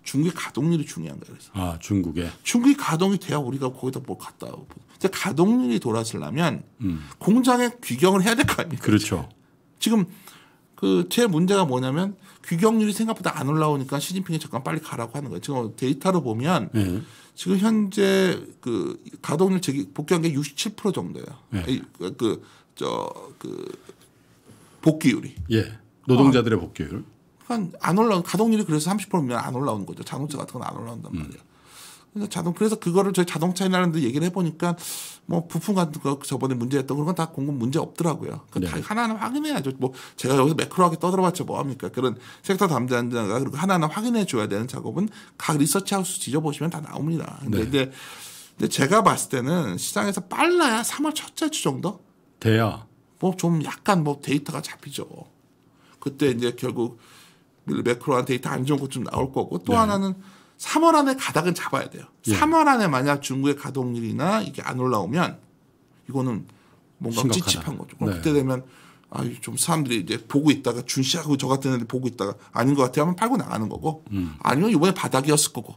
중국의 가동률이 중요한 거예요. 그래서. 아, 중국의 중국이 가동이 돼야 우리가 거기다 뭘 갔다 오고. 뭐. 근데 가동률이 돌아서려면 음. 공장에 귀경을 해야 될 거 아닙니까? 그렇죠. 지금 그 제 문제가 뭐냐면 귀경률이 생각보다 안 올라오니까 시진핑이 잠깐 빨리 가라고 하는 거예요. 지금 데이터로 보면 네. 지금 현재 그 가동률 재기 복귀한 게 67% 정도예요. 네. 예. 그저 그, 그, 그 복귀율이. 예. 노동자들의 어, 복귀율. 한안 그러니까 올라온 가동률이 그래서 30%면 안 올라오는 거죠. 자동차 같은 건 안 올라온단 말이야. 음. 그래서 자동 그래서 그거를 저희 자동차라는 인데 얘기를 해보니까 뭐 부품 같은 거 저번에 문제였던 그런 건 다 공급 문제 없더라고요. 그러니까 네. 하나는 확인해야죠. 뭐 제가 여기서 매크로하게 떠들어봤자 뭐합니까? 그런 섹터 담당자가 그리고 하나는 확인해줘야 되는 작업은 각 리서치하우스 지져보시면다 나옵니다. 근데 네. 이제 근데 제가 봤을 때는 시장에서 빨라야 3월 첫째 주 정도 돼야 뭐좀 약간 뭐 데이터가 잡히죠. 그때 이제 결국 매크로한 데이터 안 좋은 것 좀 나올 거고 또 네. 하나는 3월 안에 가닥은 잡아야 돼요. 예. 3월 안에 만약 중국의 가동률이나 이게 안 올라오면 이거는 뭔가 심각하다. 찝찝한 거죠. 그럼 네. 그때 되면 아좀 사람들이 이제 보고 있다가 준씨하고 저 같은 애들 보고 있다가 아닌 것 같아 하면 팔고 나가는 거고 음. 아니면 이번에 바닥이었을 거고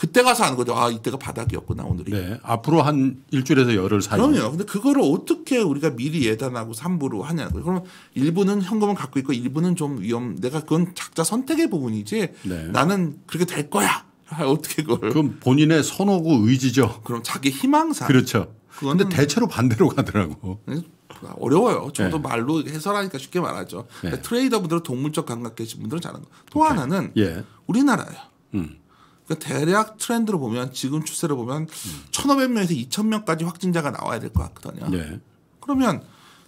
그때 가서 아는 거죠. 아 이때가 바닥이었구나 오늘이. 네. 앞으로 한 일주일에서 열흘 사이. 그럼요. 근데 그거를 어떻게 우리가 미리 예단하고 3부로 하냐고요. 그럼 일부는 현금을 갖고 있고 일부는 좀 위험. 내가 그건 작자 선택의 부분이지. 네. 나는 그렇게 될 거야. 아, 어떻게 그걸. 그럼 본인의 선호고 의지죠. 그럼 자기 희망사. 그렇죠. 그런데 대체로 반대로 가더라고. 어려워요. 저도 네. 말로 해설하니까 쉽게 말하죠. 네. 그러니까 트레이더분들은 동물적 감각계신 분들은 잘하는 거. 또 오케이. 하나는 예. 우리나라예요. 음. 그러니까 대략 트렌드로 보면 지금 추세로 보면 음. 1,500명에서 2,000명까지 확진자가 나와야 될 것 같거든요. 네. 그러면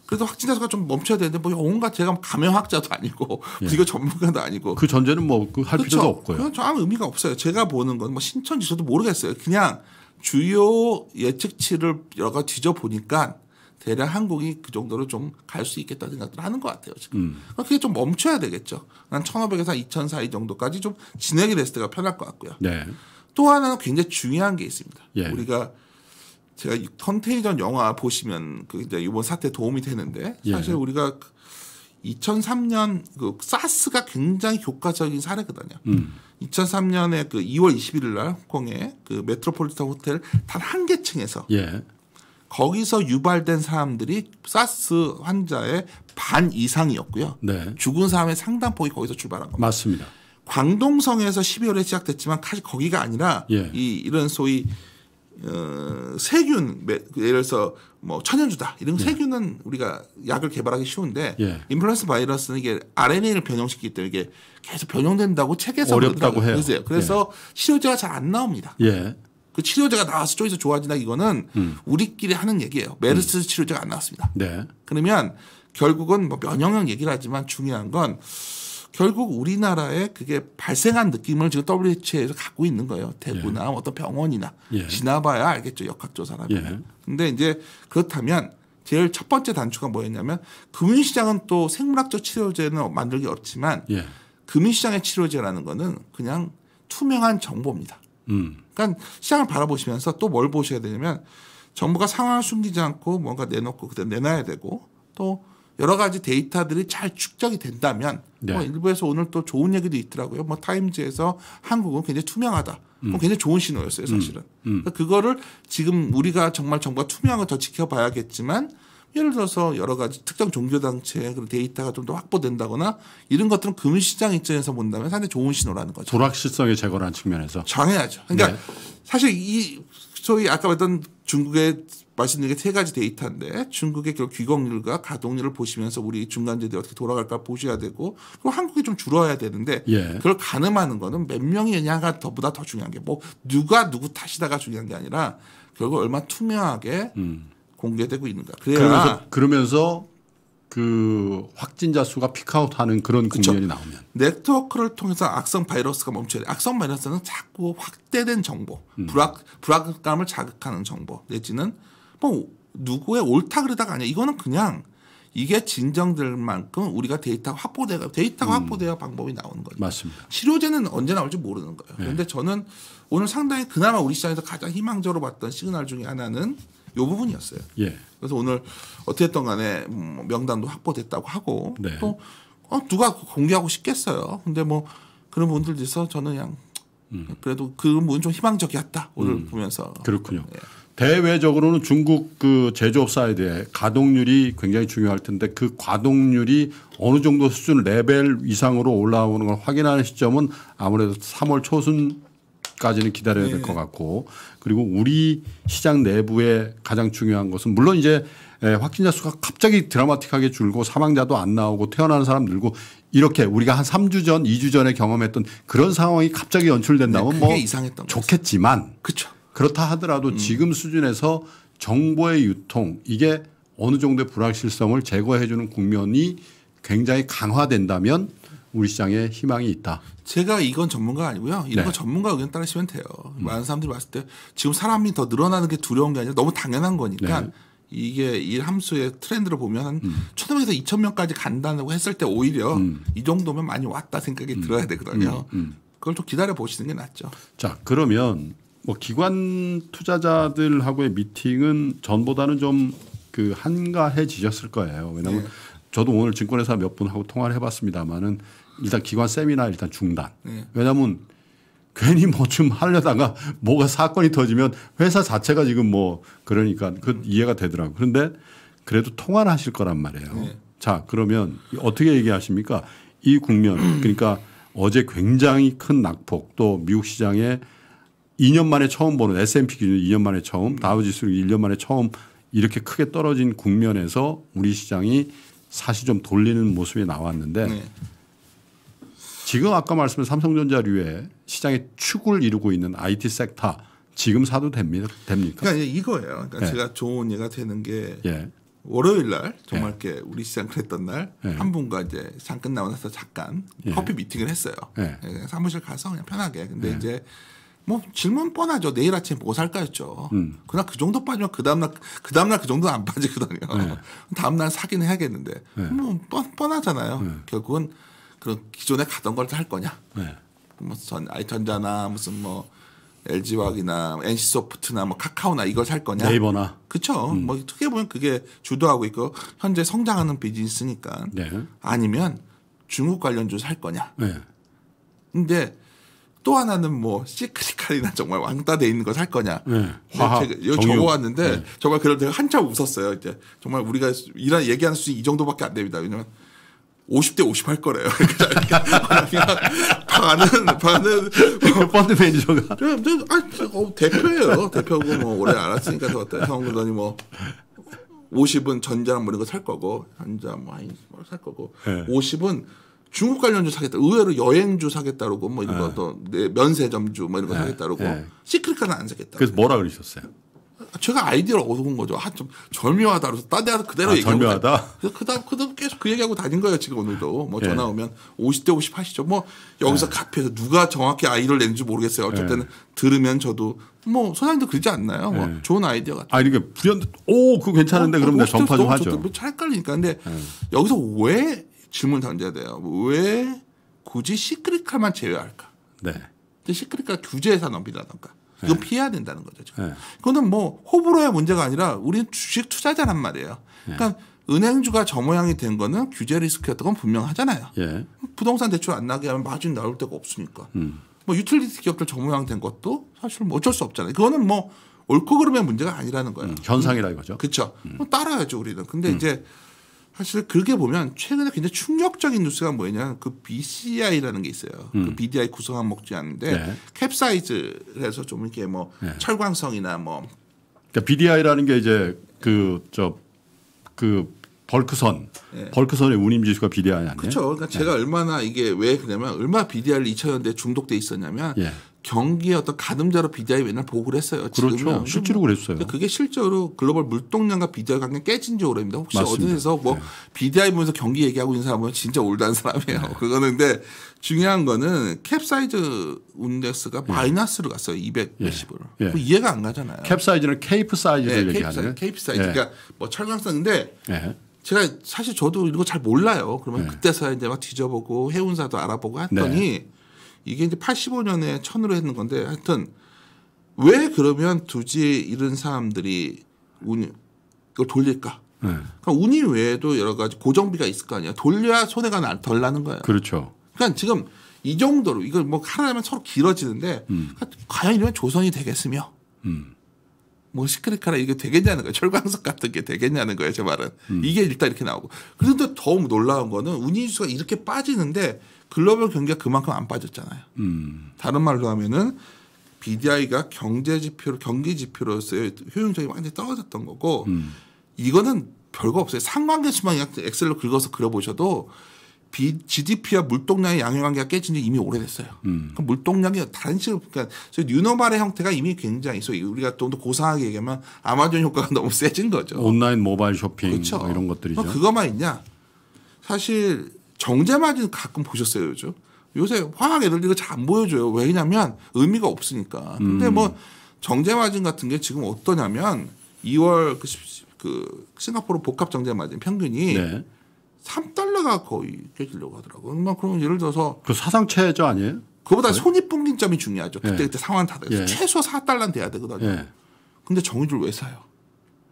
그래도 확진자 수가 좀 멈춰야 되는데 뭐 온갖 제가 감염학자도 아니고 예. 이거 전문가도 아니고 그 전제는 뭐할 그 필요도 그렇죠. 없고요. 그건 아무 의미가 없어요. 제가 보는 건 뭐 신천지 저도 모르겠어요. 그냥 주요 예측치를 여러 가지 뒤져 보니까 대략한국이그 정도로 좀 갈 수 있겠다 생각을 하는 것 같아요 지금. 음. 그러니까 그게 좀 멈춰야 되겠죠. 한 1,500에서 2,000 사이 정도까지 좀 진행이 됐을 때가 편할 것 같고요. 네. 또 하나는 굉장히 중요한 게 있습니다. 예. 우리가 제가 컨테이전 영화 보시면 그 이제 이번 사태 도움이 되는데 예. 사실 예. 우리가 2003년 그 사스가 굉장히 교과적인 사례거든요. 음. 2003년에 그 2월 21일 날 홍콩의 그 메트로폴리탄 호텔 단 한 개층에서 예. 거기서 유발된 사람들이 사스 환자의 반 이상이었고요. 네. 죽은 사람의 상당폭이 거기서 출발한 겁니다. 맞습니다. 광동성에서 12월에 시작됐지만 사실 거기가 아니라 예. 이 이런 소위 어, 세균 예를 들어서 뭐 천연주다 이런 예. 세균은 우리가 약을 개발하기 쉬운데 예. 인플루언스 바이러스는 이게 RNA를 변형시키기 때문에 이게 계속 변형된다고 책에서 어렵다고 해요. 그래서 예. 치료제가 잘 안 나옵니다. 예. 그 치료제가 나와서 조금서 좋아진다 이거는 음. 우리끼리 하는 얘기예요. 메르스 음. 치료제가 안 나왔습니다. 네. 그러면 결국은 뭐 면역력 얘기를 하지만 중요한 건 결국 우리나라에 그게 발생한 느낌을 지금 WHO에서 갖고 있는 거예요. 대구나 예. 어떤 병원이나 예. 지나봐야 알겠죠. 역학조사라면. 예. 근데 이제 그렇다면 제일 첫 번째 단추가 뭐였냐면 금융시장은 또 생물학적 치료제는 만들기 어렵지만 예. 금융시장의 치료제라는 거는 그냥 투명한 정보입니다. 음. 그러니까 시장을 바라보시면서 또 뭘 보셔야 되냐면 정부가 상황을 숨기지 않고 뭔가 내놓고 그대로 내놔야 되고 또 여러 가지 데이터들이 잘 축적이 된다면 뭐 네. 뭐 일부에서 오늘 또 좋은 얘기도 있더라고요. 뭐 타임즈에서 한국은 굉장히 투명하다. 뭐 음. 굉장히 좋은 신호였어요, 사실은. 음. 음. 그 그거를 지금 우리가 정말 정부가 투명한걸 더 지켜봐야겠지만 예를 들어서 여러 가지 특정 종교 단체의 그런 데이터가 좀 더 확보된다거나 이런 것들은 금융시장 입장에서 본다면 상당히 좋은 신호라는 거죠. 불확실성의 제거라는 측면에서. 정해야죠. 그러니까 네. 사실 이 소위 아까 말했던 중국의 말씀드린 게 세 가지 데이터인데 중국의 결국 귀공률과 가동률을 보시면서 우리 중간재들이 어떻게 돌아갈까 보셔야 되고 그리고 한국이 좀 줄어야 되는데 예. 그걸 가늠하는 거는 몇 명이냐가 더보다 더 중요한 게 뭐 누가 누구 탓이다가 중요한 게 아니라 결국 얼마 투명하게 음. 공개되고 있는가. 그래야 그러면서, 그러면서 그 확진자 수가 피크아웃하는 그런 그렇죠. 국면이 나오면 네트워크를 통해서 악성 바이러스가 멈춰야 돼. 악성 바이러스는 자꾸 확대된 정보, 음. 불확 불확감을 자극하는 정보 내지는 뭐 누구의 옳다 그러다가 아니야. 이거는 그냥 이게 진정될 만큼 우리가 데이터가 확보되어 데이터가 음. 확보되어 방법이 나오는 거죠. 맞습니다. 치료제는 언제 나올지 모르는 거예요. 네. 그런데 저는 오늘 상당히 그나마 우리 시장에서 가장 희망적으로 봤던 시그널 중에 하나는 요 부분이었어요. 예. 그래서 오늘 어떻게든 간에 뭐 명단도 확보됐다고 하고 네. 또 어, 누가 공개하고 싶겠어요. 근데 뭐 그런 분들도 있어 저는 그냥 음. 그래도 그 부분 좀 희망적이었다. 오늘 음. 보면서. 그렇군요. 예. 대외적으로는 중국 그 제조업사에 대해 가동률이 굉장히 중요할 텐데 그 가동률이 어느 정도 수준 레벨 이상으로 올라오는 걸 확인하는 시점은 아무래도 3월 초순 까지는 기다려야 될것 네. 같고 그리고 우리 시장 내부에 가장 중요한 것은 물론 이제 확진자 수가 갑자기 드라마틱하게 줄고 사망자도 안 나오고 태어나는 사람 늘고 이렇게 우리가 한 3주 전, 2주 전에 경험했던 그런 상황이 갑자기 연출된다면 네, 뭐 좋겠지만 그렇 그렇다 하더라도 음. 지금 수준에서 정보의 유통 이게 어느 정도의 불확실성을 제거해 주는 국면이 굉장히 강화된다면 우리 시장에 희망이 있다. 제가 이건 전문가 아니고요. 이런 네. 거 전문가 의견 따르시면 돼요. 음. 많은 사람들이 봤을 때 지금 사람이 더 늘어나는 게 두려운 게 아니라 너무 당연한 거니까 네. 이게 일 함수의 트렌드를 보면 한 음. 1,500에서 2천명까지 간다고 했을 때 오히려 음. 이 정도면 많이 왔다 생각이 음. 들어야 되거든요. 음. 음. 그걸 좀 기다려 보시는 게 낫죠. 자, 그러면 뭐 기관 투자자들하고의 미팅은 전보다는 좀 그 한가해지셨을 거예요. 왜냐하면 네. 저도 오늘 증권회사 몇 분하고 통화를 해봤습니다만은 일단 기관 세미나 일단 중단. 네. 왜냐하면 괜히 뭐 좀 하려다가 뭐가 사건이 터지면 회사 자체가 지금 뭐 그러니까 그 이해가 되더라고. 그런데 그래도 통화를 하실 거란 말이에요. 네. 자, 그러면 어떻게 얘기하십니까? 이 국면 그러니까 어제 굉장히 큰 낙폭 또 미국 시장에 2년 만에 처음 보는 S&P 기준 2년 만에 처음 다우지수 1년 만에 처음 이렇게 크게 떨어진 국면에서 우리 시장이 사실 좀 돌리는 모습이 나왔는데 네. 지금 아까 말씀한 삼성전자류의 시장의 축을 이루고 있는 IT 섹터 지금 사도 됩니다. 됩니까? 그러니까 이거예요. 그러니까 예. 제가 좋은 예가 되는 게 예. 월요일 날 정말 예. 이렇게 우리 시장 그랬던 날한 예. 분과 이제 장 끝나고 나서 잠깐 예. 커피 미팅을 했어요. 사무실 가서 그냥 편하게. 근데 이제 뭐 질문 뻔하죠. 내일 아침에 뭐 살까였죠. 음. 그날 그 정도 빠지면 그 다음날 그 다음날 그 정도는 안 빠지거든요. 네. 다음날 사기는 해야겠는데 네. 뭐 뻔, 뻔하잖아요. 네. 결국은 그런 기존에 가던 걸다할 거냐? 네. 뭐 전, 아이턴자나 무슨 뭐 LG화학이나 NC소프트나 뭐 카카오나 이걸 살 거냐? 네이버나. 그렇죠. 음. 뭐 어떻게 보면 그게 주도하고 있고 현재 성장하는 비즈니스니까. 네. 아니면 중국 관련주 살 거냐? 네. 근데 또 하나는 뭐 시크릿칼이나 정말 왕따돼 있는 거 살 거냐. 네. 네 화학, 이거 적어왔는데 네. 정말 그럴때가 한참 웃었어요. 이제 정말 우리가 이런 얘기하는 수준이 이 정도밖에 안 됩니다. 왜냐면 50대 50 할 거래요. 그러니까 반은, 반은. 뭐, 드 매니저가. 네, 네, 아, 어, 대표예요. 대표고 뭐, 오래 안 왔으니까 저 어때? 상원군단 뭐, 50은 전자랑 뭐 이런 거살 거고, 한자 뭐, 뭐, 살 거고, 네. 50은 중국 관련주 사겠다. 의외로 여행주 사겠다 고뭐 이런 네. 거, 또, 면세점주 뭐 이런 거 네. 사겠다 그러 네. 시크릿카는 안 사겠다. 그래서 뭐라 그러셨어요? 제가 아이디어를 얻어본 거죠. 아, 좀 절묘하다. 그래서 딴 데가서 그대로 아, 얘기하고. 절묘하다? 그래서 그 다음, 그 다음 계속 그 얘기하고 다닌 거예요. 지금 오늘도. 뭐 예. 전화 오면 50대 50 하시죠. 뭐 여기서 예. 카페에서 누가 정확히 아이디어를 낸지 모르겠어요. 어쨌든 예. 들으면 저도 뭐 소장님도 그러지 않나요? 뭐 좋은 아이디어 같아. 아니 그러니까 불현듯 오 그거 괜찮은데 어, 그럼 내가 어, 전파 좀 하죠. 잘 헷갈리니까. 근데 네. 여기서 왜 질문 을 던져야 돼요? 왜 굳이 시크릿칼만 제외할까? 네. 시크릿칼 규제에서 넘기다던가 이건 네. 피해야 된다는 거죠. 지 네. 그거는 뭐 호불호의 문제가 아니라 우리는 주식 투자자란 말이에요. 네. 그러니까 은행주가 저 모양이 된 거는 규제 리스크였던 건 분명하잖아요. 예. 부동산 대출 안 나게 하면 마진 나올 데가 없으니까. 음. 뭐 유틸리티 기업들 저 모양 된 것도 사실 뭐 어쩔 수 없잖아요. 그거는 뭐 옳고 그름의 문제가 아니라는 거예요. 음. 현상이라 이거죠. 그렇죠. 음. 뭐 따라야죠 우리는. 근데 음. 이제 사실 그렇게 보면 최근에 굉장히 충격적인 뉴스가 뭐냐 그 BCI라는 게 있어요. 그 음. 그 BDI 구성 한목재 않는데 네. 캡사이즈에서 좀 이렇게 뭐 네. 철광성이나 뭐 그러니까 BDI라는 게 이제 그 저그 그 벌크선 네. 벌크선의 운임 지수가 BDI 아니에요? 그렇죠. 그러니까 제가 네. 얼마나 이게 왜 그러냐면 얼마 BDI를 2000년대 중독돼 있었냐면 예. 경기의 어떤 가늠자로 비디아이 맨날 보고를 했어요. 지금은. 그렇죠. 실제로 그랬어요. 그게 실제로 글로벌 물동량과 비디아이 관계 깨진 지 오래입니다. 혹시 맞습니다. 어디에서 뭐 네. 비디아이 보면서 경기 얘기하고 있는 사람은 진짜 올드한 사람이에요. 네. 그거는 근데 중요한 거는 캡사이즈 인덱스가 네. 예. 마이너스로 갔어요. 200으로뭐 예. 예. 이해가 안 가잖아요. 캡사이즈는 케이프 사이즈를 네, 얘기하는. 케이프 사이즈. 그러니까 뭐 철강성인데 제가 사실 저도 이런 거 잘 몰라요. 그러면 그때서야 이제 막 뒤져보고 해운사도 알아보고 네. 했더니 이게 이제 85년에 천으로 했는 건데 하여튼 왜 그러면 두지에 이른 사람들이 운 이걸 돌릴까? 네. 그 운이 외에도 여러 가지 고정비가 있을 거 아니야. 돌려야 손해가 덜 나는 거예요. 그렇죠. 그러니까 지금 이 정도로 이걸 뭐 하나면 서로 길어지는데 음. 그러니까 과연 이러면 조선이 되겠으며 음. 뭐 시크릿카라 이게 되겠냐는 거예요. 철광석 같은 게 되겠냐는 거예요. 제 말은. 음. 이게 일단 이렇게 나오고. 그런데 더 놀라운 거는 운이 수가 이렇게 빠지는데 글로벌 경기가 그만큼 안 빠졌잖아요. 음. 다른 말로 하면은 BDI가 경제 지표로 경기 지표로서의 효용적이 완전히 떨어졌던 거고 음. 이거는 별거 없어요. 상관계수만 엑셀로 긁어서 그려보셔도 GDP와 물동량의 양형관계가 깨진 지 이미 오래됐어요. 음. 그럼 물동량이 다른 식으로 그러니까 뉴노말의 형태가 이미 굉장히 있어. 우리가 좀 더 고상하게 얘기하면 아마존 효과가 너무 세진 거죠. 온라인 모바일 쇼핑 그렇죠. 뭐 이런 것들이죠. 그거만 있냐? 사실 정제 마진 가끔 보셨어요, 요즘? 요새 화학 애들 이거 잘 안 보여줘요. 왜냐면 의미가 없으니까. 근데 뭐 음. 뭐 정제 마진 같은 게 지금 어떠냐면 2월 그, 그 싱가포르 복합 정제 마진 평균이 네. 3달러가 거의 깨지려고 하더라고요. 막 뭐 그러면 예를 들어서 그 사상 최저 아니에요? 그보다 거의? 손이 뿜긴 점이 중요하죠. 예. 그때 네. 그때 상황 다 돼서 네. 예. 최소 4달러는 돼야 되거든요. 네. 근데 정유주를 왜 사요?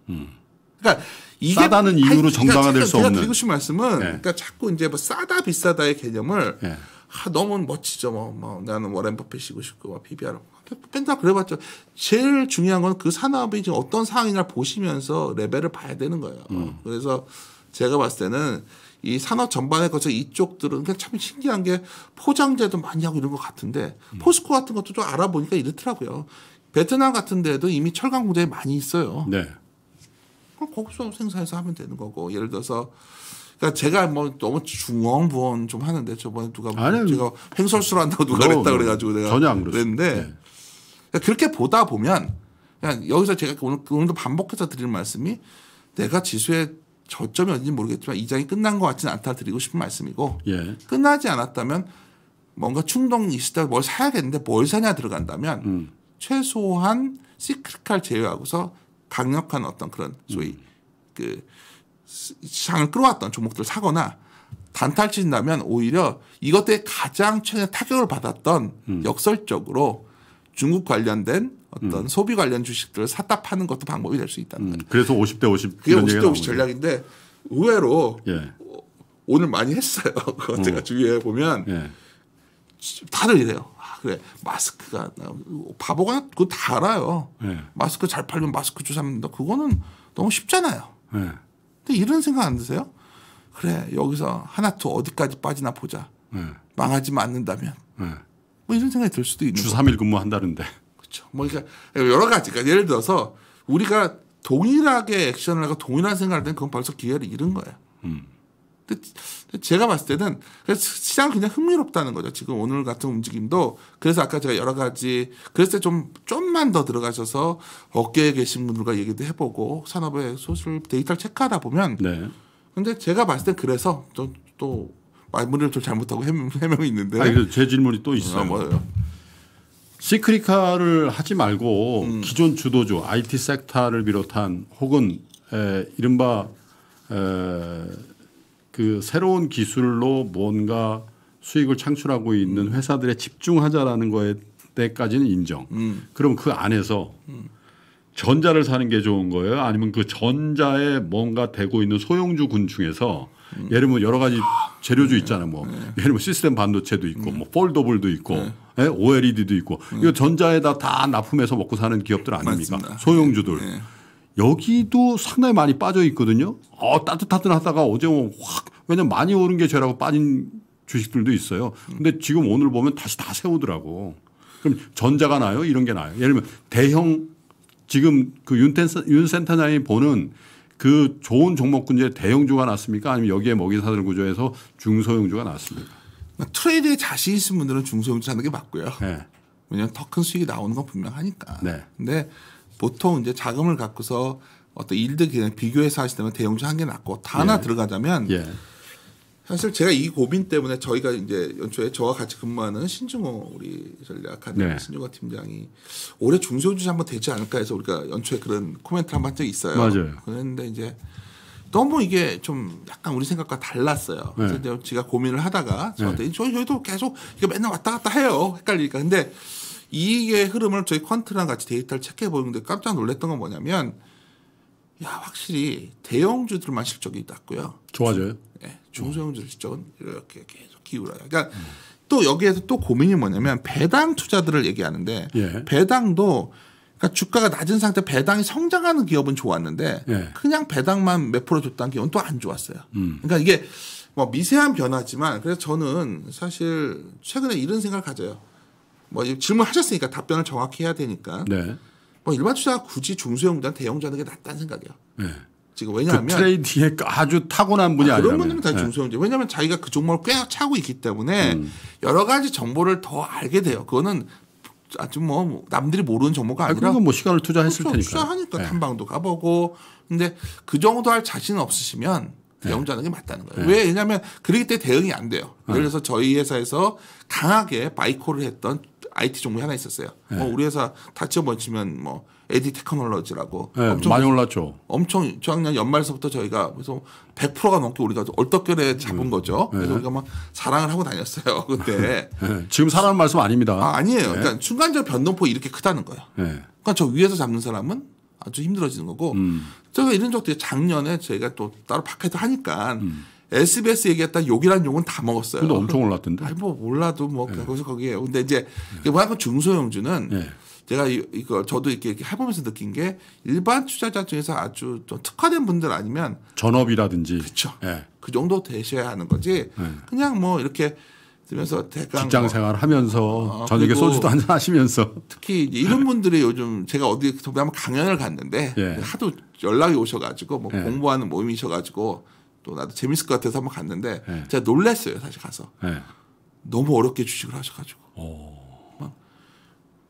음. 그러니까 이게 싸다는 이유로 그러니까 정당화될 수 없는. 제가 드리고 싶은 말씀은 네. 그러니까 자꾸 이제 뭐 싸다 비싸다의 개념을 네. 아, 너무 멋지죠. 뭐, 뭐 나는 워렌 버핏이고 싶고 뭐 PBR 맨날 뭐. 그래봤죠. 제일 중요한 건 그 산업이 지금 어떤 상황이냐 보시면서 레벨을 봐야 되는 거예요. 음. 그래서 제가 봤을 때는 이 산업 전반에 거쳐 이쪽들은 그냥 참 신기한 게 포장재도 많이 하고 이런 것 같은데 음. 포스코 같은 것도 좀 알아보니까 이렇더라고요. 베트남 같은 데도 이미 철강 공장이 많이 있어요. 네. 거기서 뭐 생산해서 하면 되는 거고 예를 들어서 그러니까 제가 뭐 너무 중언부언 좀 하는데 저번에 누가 뭐 아니, 제가 횡설수를 한다고 누가 어, 그랬다 어, 그래가지고 내가 전혀 안 그랬는데 네. 그러니까 그렇게 보다 보면 그냥 여기서 제가 오늘 오늘도 반복해서 드리는 말씀이 내가 지수에 저점이 어딘지 모르겠지만 이 장이 끝난 것 같지는 않다 드리고 싶은 말씀이고 예. 끝나지 않았다면 뭔가 충동이 있을 때 뭘 사야겠는데 뭘 사냐 들어간다면 음. 최소한 시크릿칼 제외하고서 강력한 어떤 그런 소위 그 시장을 끌어왔던 종목들을 사거나 단탈친다면 오히려 이것에 가장 최근에 타격을 받았던 음. 역설적으로 중국 관련된 어떤 음. 소비 관련 주식들을 샀다 파는 것도 방법이 될 수 있다는 음. 거예요. 그래서 50대 50 그게 50대 50 전략인데 의외로 예. 오늘 많이 했어요. 그거 제가 어. 주위에 보면 예. 다들 이래요. 그래 마스크가 바보가 그거 다 알아요. 네. 마스크 잘 팔면 마스크 주사맞는다 그거는 너무 쉽잖아요. 네. 근데 이런 생각 안 드세요? 그래 여기서 하나 투 어디까지 빠지나 보자. 네. 망하지 않는다면 네. 뭐 이런 생각이 들 수도 있는 주 3일 근무한다는데 그렇죠. 뭐 그러니까 여러 가지 그러니까 예를 들어서 우리가 동일하게 액션을 하고 동일한 생각을 하면 그건 벌써 기회를 잃은 거예요. 음. 제가 봤을 때는 시장 그냥 흥미롭다는 거죠. 지금 오늘 같은 움직임도 그래서 아까 제가 여러 가지 그래서 좀 좀만 더 들어가셔서 어깨에 계신 분들과 얘기도 해보고 산업의 소실 데이터를 체크하다 보면 네. 근데 제가 봤을 때 그래서 또, 또 말문을 좀 잘못하고 해명, 이 있는데. 아, 이거 제 질문이 또 있어요. 아, 뭐예요? 시크리카를 하지 말고 음. 기존 주도주 IT 섹터를 비롯한 혹은 에, 이른바 에, 그 새로운 기술로 뭔가 수익을 창출하고 있는 음. 회사들에 집중하자라는 거에 때까지는 인정. 음. 그럼 그 안에서 음. 전자를 사는 게 좋은 거예요? 아니면 그 전자에 뭔가 되고 있는 소형주군 중에서 음. 예를 들면 여러 가지 재료주 음. 있잖아. 뭐 네. 예를 들면 시스템 반도체도 있고 뭐 폴더블도 있고 네. 예? OLED도 있고 이거 전자에다 다 납품해서 먹고 사는 기업들 아닙니까? 맞습니다. 소형주들. 네. 여기도 상당히 많이 빠져 있거든요. 어, 따뜻따뜻하다가 어제 뭐 확, 왜냐면 많이 오른 게 죄라고 빠진 주식들도 있어요. 근데 지금 오늘 보면 다시 다 세우더라고. 그럼 전자가 나요? 이런 게 나요. 예를 들면 대형 지금 그윤센터장이 보는 그 좋은 종목군제 대형주가 났습니까? 아니면 여기에 먹이사들 구조에서 중소형주가 났습니까? 트레이드에 자신 있는 분들은 중소형주 사는 게 맞고요. 네. 왜냐하면 더큰 수익이 나오는 건 분명하니까. 네. 근데 보통 이제 자금을 갖고서 어떤 일들 그냥 비교해서 하시다면 대형주 한개 낫고 다 하나 예. 들어가자면 예. 사실 제가 이 고민 때문에 저희가 이제 연초에 저와 같이 근무하는 신중호 우리 전략하는 네. 신중호 팀장이 올해 중소주 한번 되지 않을까 해서 우리가 연초에 그런 코멘트를 한 번 한 적이 있어요. 맞아요. 그런데 이제 너무 이게 좀 약간 우리 생각과 달랐어요. 네. 그래서 네. 제가 고민을 하다가 저한테 네. 저희, 저희도 계속 이게 맨날 왔다 갔다 해요. 헷갈리니까. 근데 이익의 흐름을 저희 퀀트랑 같이 데이터를 체크해 보는데 깜짝 놀랐던 건 뭐냐면 야 확실히 대형주들만 실적이 낮고요. 좋아져요. 네, 예, 중소형주 실적은 이렇게 계속 기울어요. 그러니까 음. 또 여기에서 또 고민이 뭐냐면 배당 투자들을 얘기하는데 예. 배당도 그러니까 주가가 낮은 상태 배당이 성장하는 기업은 좋았는데 예. 그냥 배당만 몇 프로 줬다는 기업은 또 안 좋았어요. 음. 그러니까 이게 뭐 미세한 변화지만 그래서 저는 사실 최근에 이런 생각을 가져요. 뭐 질문하셨으니까 답변을 정확히 해야 되니까. 네. 뭐 일반 투자 굳이 중소형보다 대형자는 게 낫다는 생각이야. 네. 지금 그 왜냐하면 그 트레이드에 아주 타고난 분이 아, 그런 분들은 다 중소형제. 네. 왜냐하면 자기가 그 종목을 꽤 차고 있기 때문에 음. 여러 가지 정보를 더 알게 돼요. 그거는 아주 뭐 남들이 모르는 정보가 아니라. 아, 그리고 뭐 시간을 투자했을 그렇죠. 테니까. 투자하니까 네. 탐방도 가보고. 근데 그 정도 할 자신 없으시면 네. 대형자는 게 맞다는 거예요. 네. 왜? 왜냐하면 그러기 때문에 대응이 안 돼요. 예를 아. 들어서 저희 회사에서 강하게 바이코을 했던 IT 종목이 하나 있었어요. 네. 뭐 우리 회사 다치 번치면 뭐 에디 테크놀로지라고 네, 엄청 많이 올랐죠. 엄청 저학년 연말서부터 저희가 그래서 100%가 넘게 우리가 얼떨결에 잡은 음. 거죠. 네. 그래서 네. 우리가 막 사랑을 하고 다녔어요. 그때 네. 지금 사람 말씀 아닙니다. 아, 아니에요. 네. 그러니까 순간적 변동폭 이렇게 크다는 거예요. 네. 그러니까 저 위에서 잡는 사람은 아주 힘들어지는 거고 음. 제가 이런 적도 작년에 저희가 또 따로 팟캐스 하니까 음. SBS 얘기했다 욕이란 욕은 다 먹었어요. 근데 엄청 올랐던데. 아니 뭐 몰라도 뭐 네. 거기서 거기에 근데 이제 뭐냐면 그 중소형주는 네. 제가 이거 저도 이렇게, 해보면서 느낀 게 일반 투자자 중에서 아주 좀 특화된 분들 아니면 전업이라든지 그렇죠. 네. 그 정도 되셔야 하는 거지. 그냥 뭐 이렇게 들면서 대강 직장 뭐 생활하면서 어, 저녁에 소주도 한잔 하시면서 특히 이런 분들이 요즘 제가 어디 저번에 한번 강연을 갔는데 하도 연락이 오셔가지고 뭐 공부하는 모임이셔가지고 또 나도 재밌을 것 같아서 한번 갔는데 네. 제가 놀랐어요 사실 가서 네. 너무 어렵게 주식을 하셔가지고 막,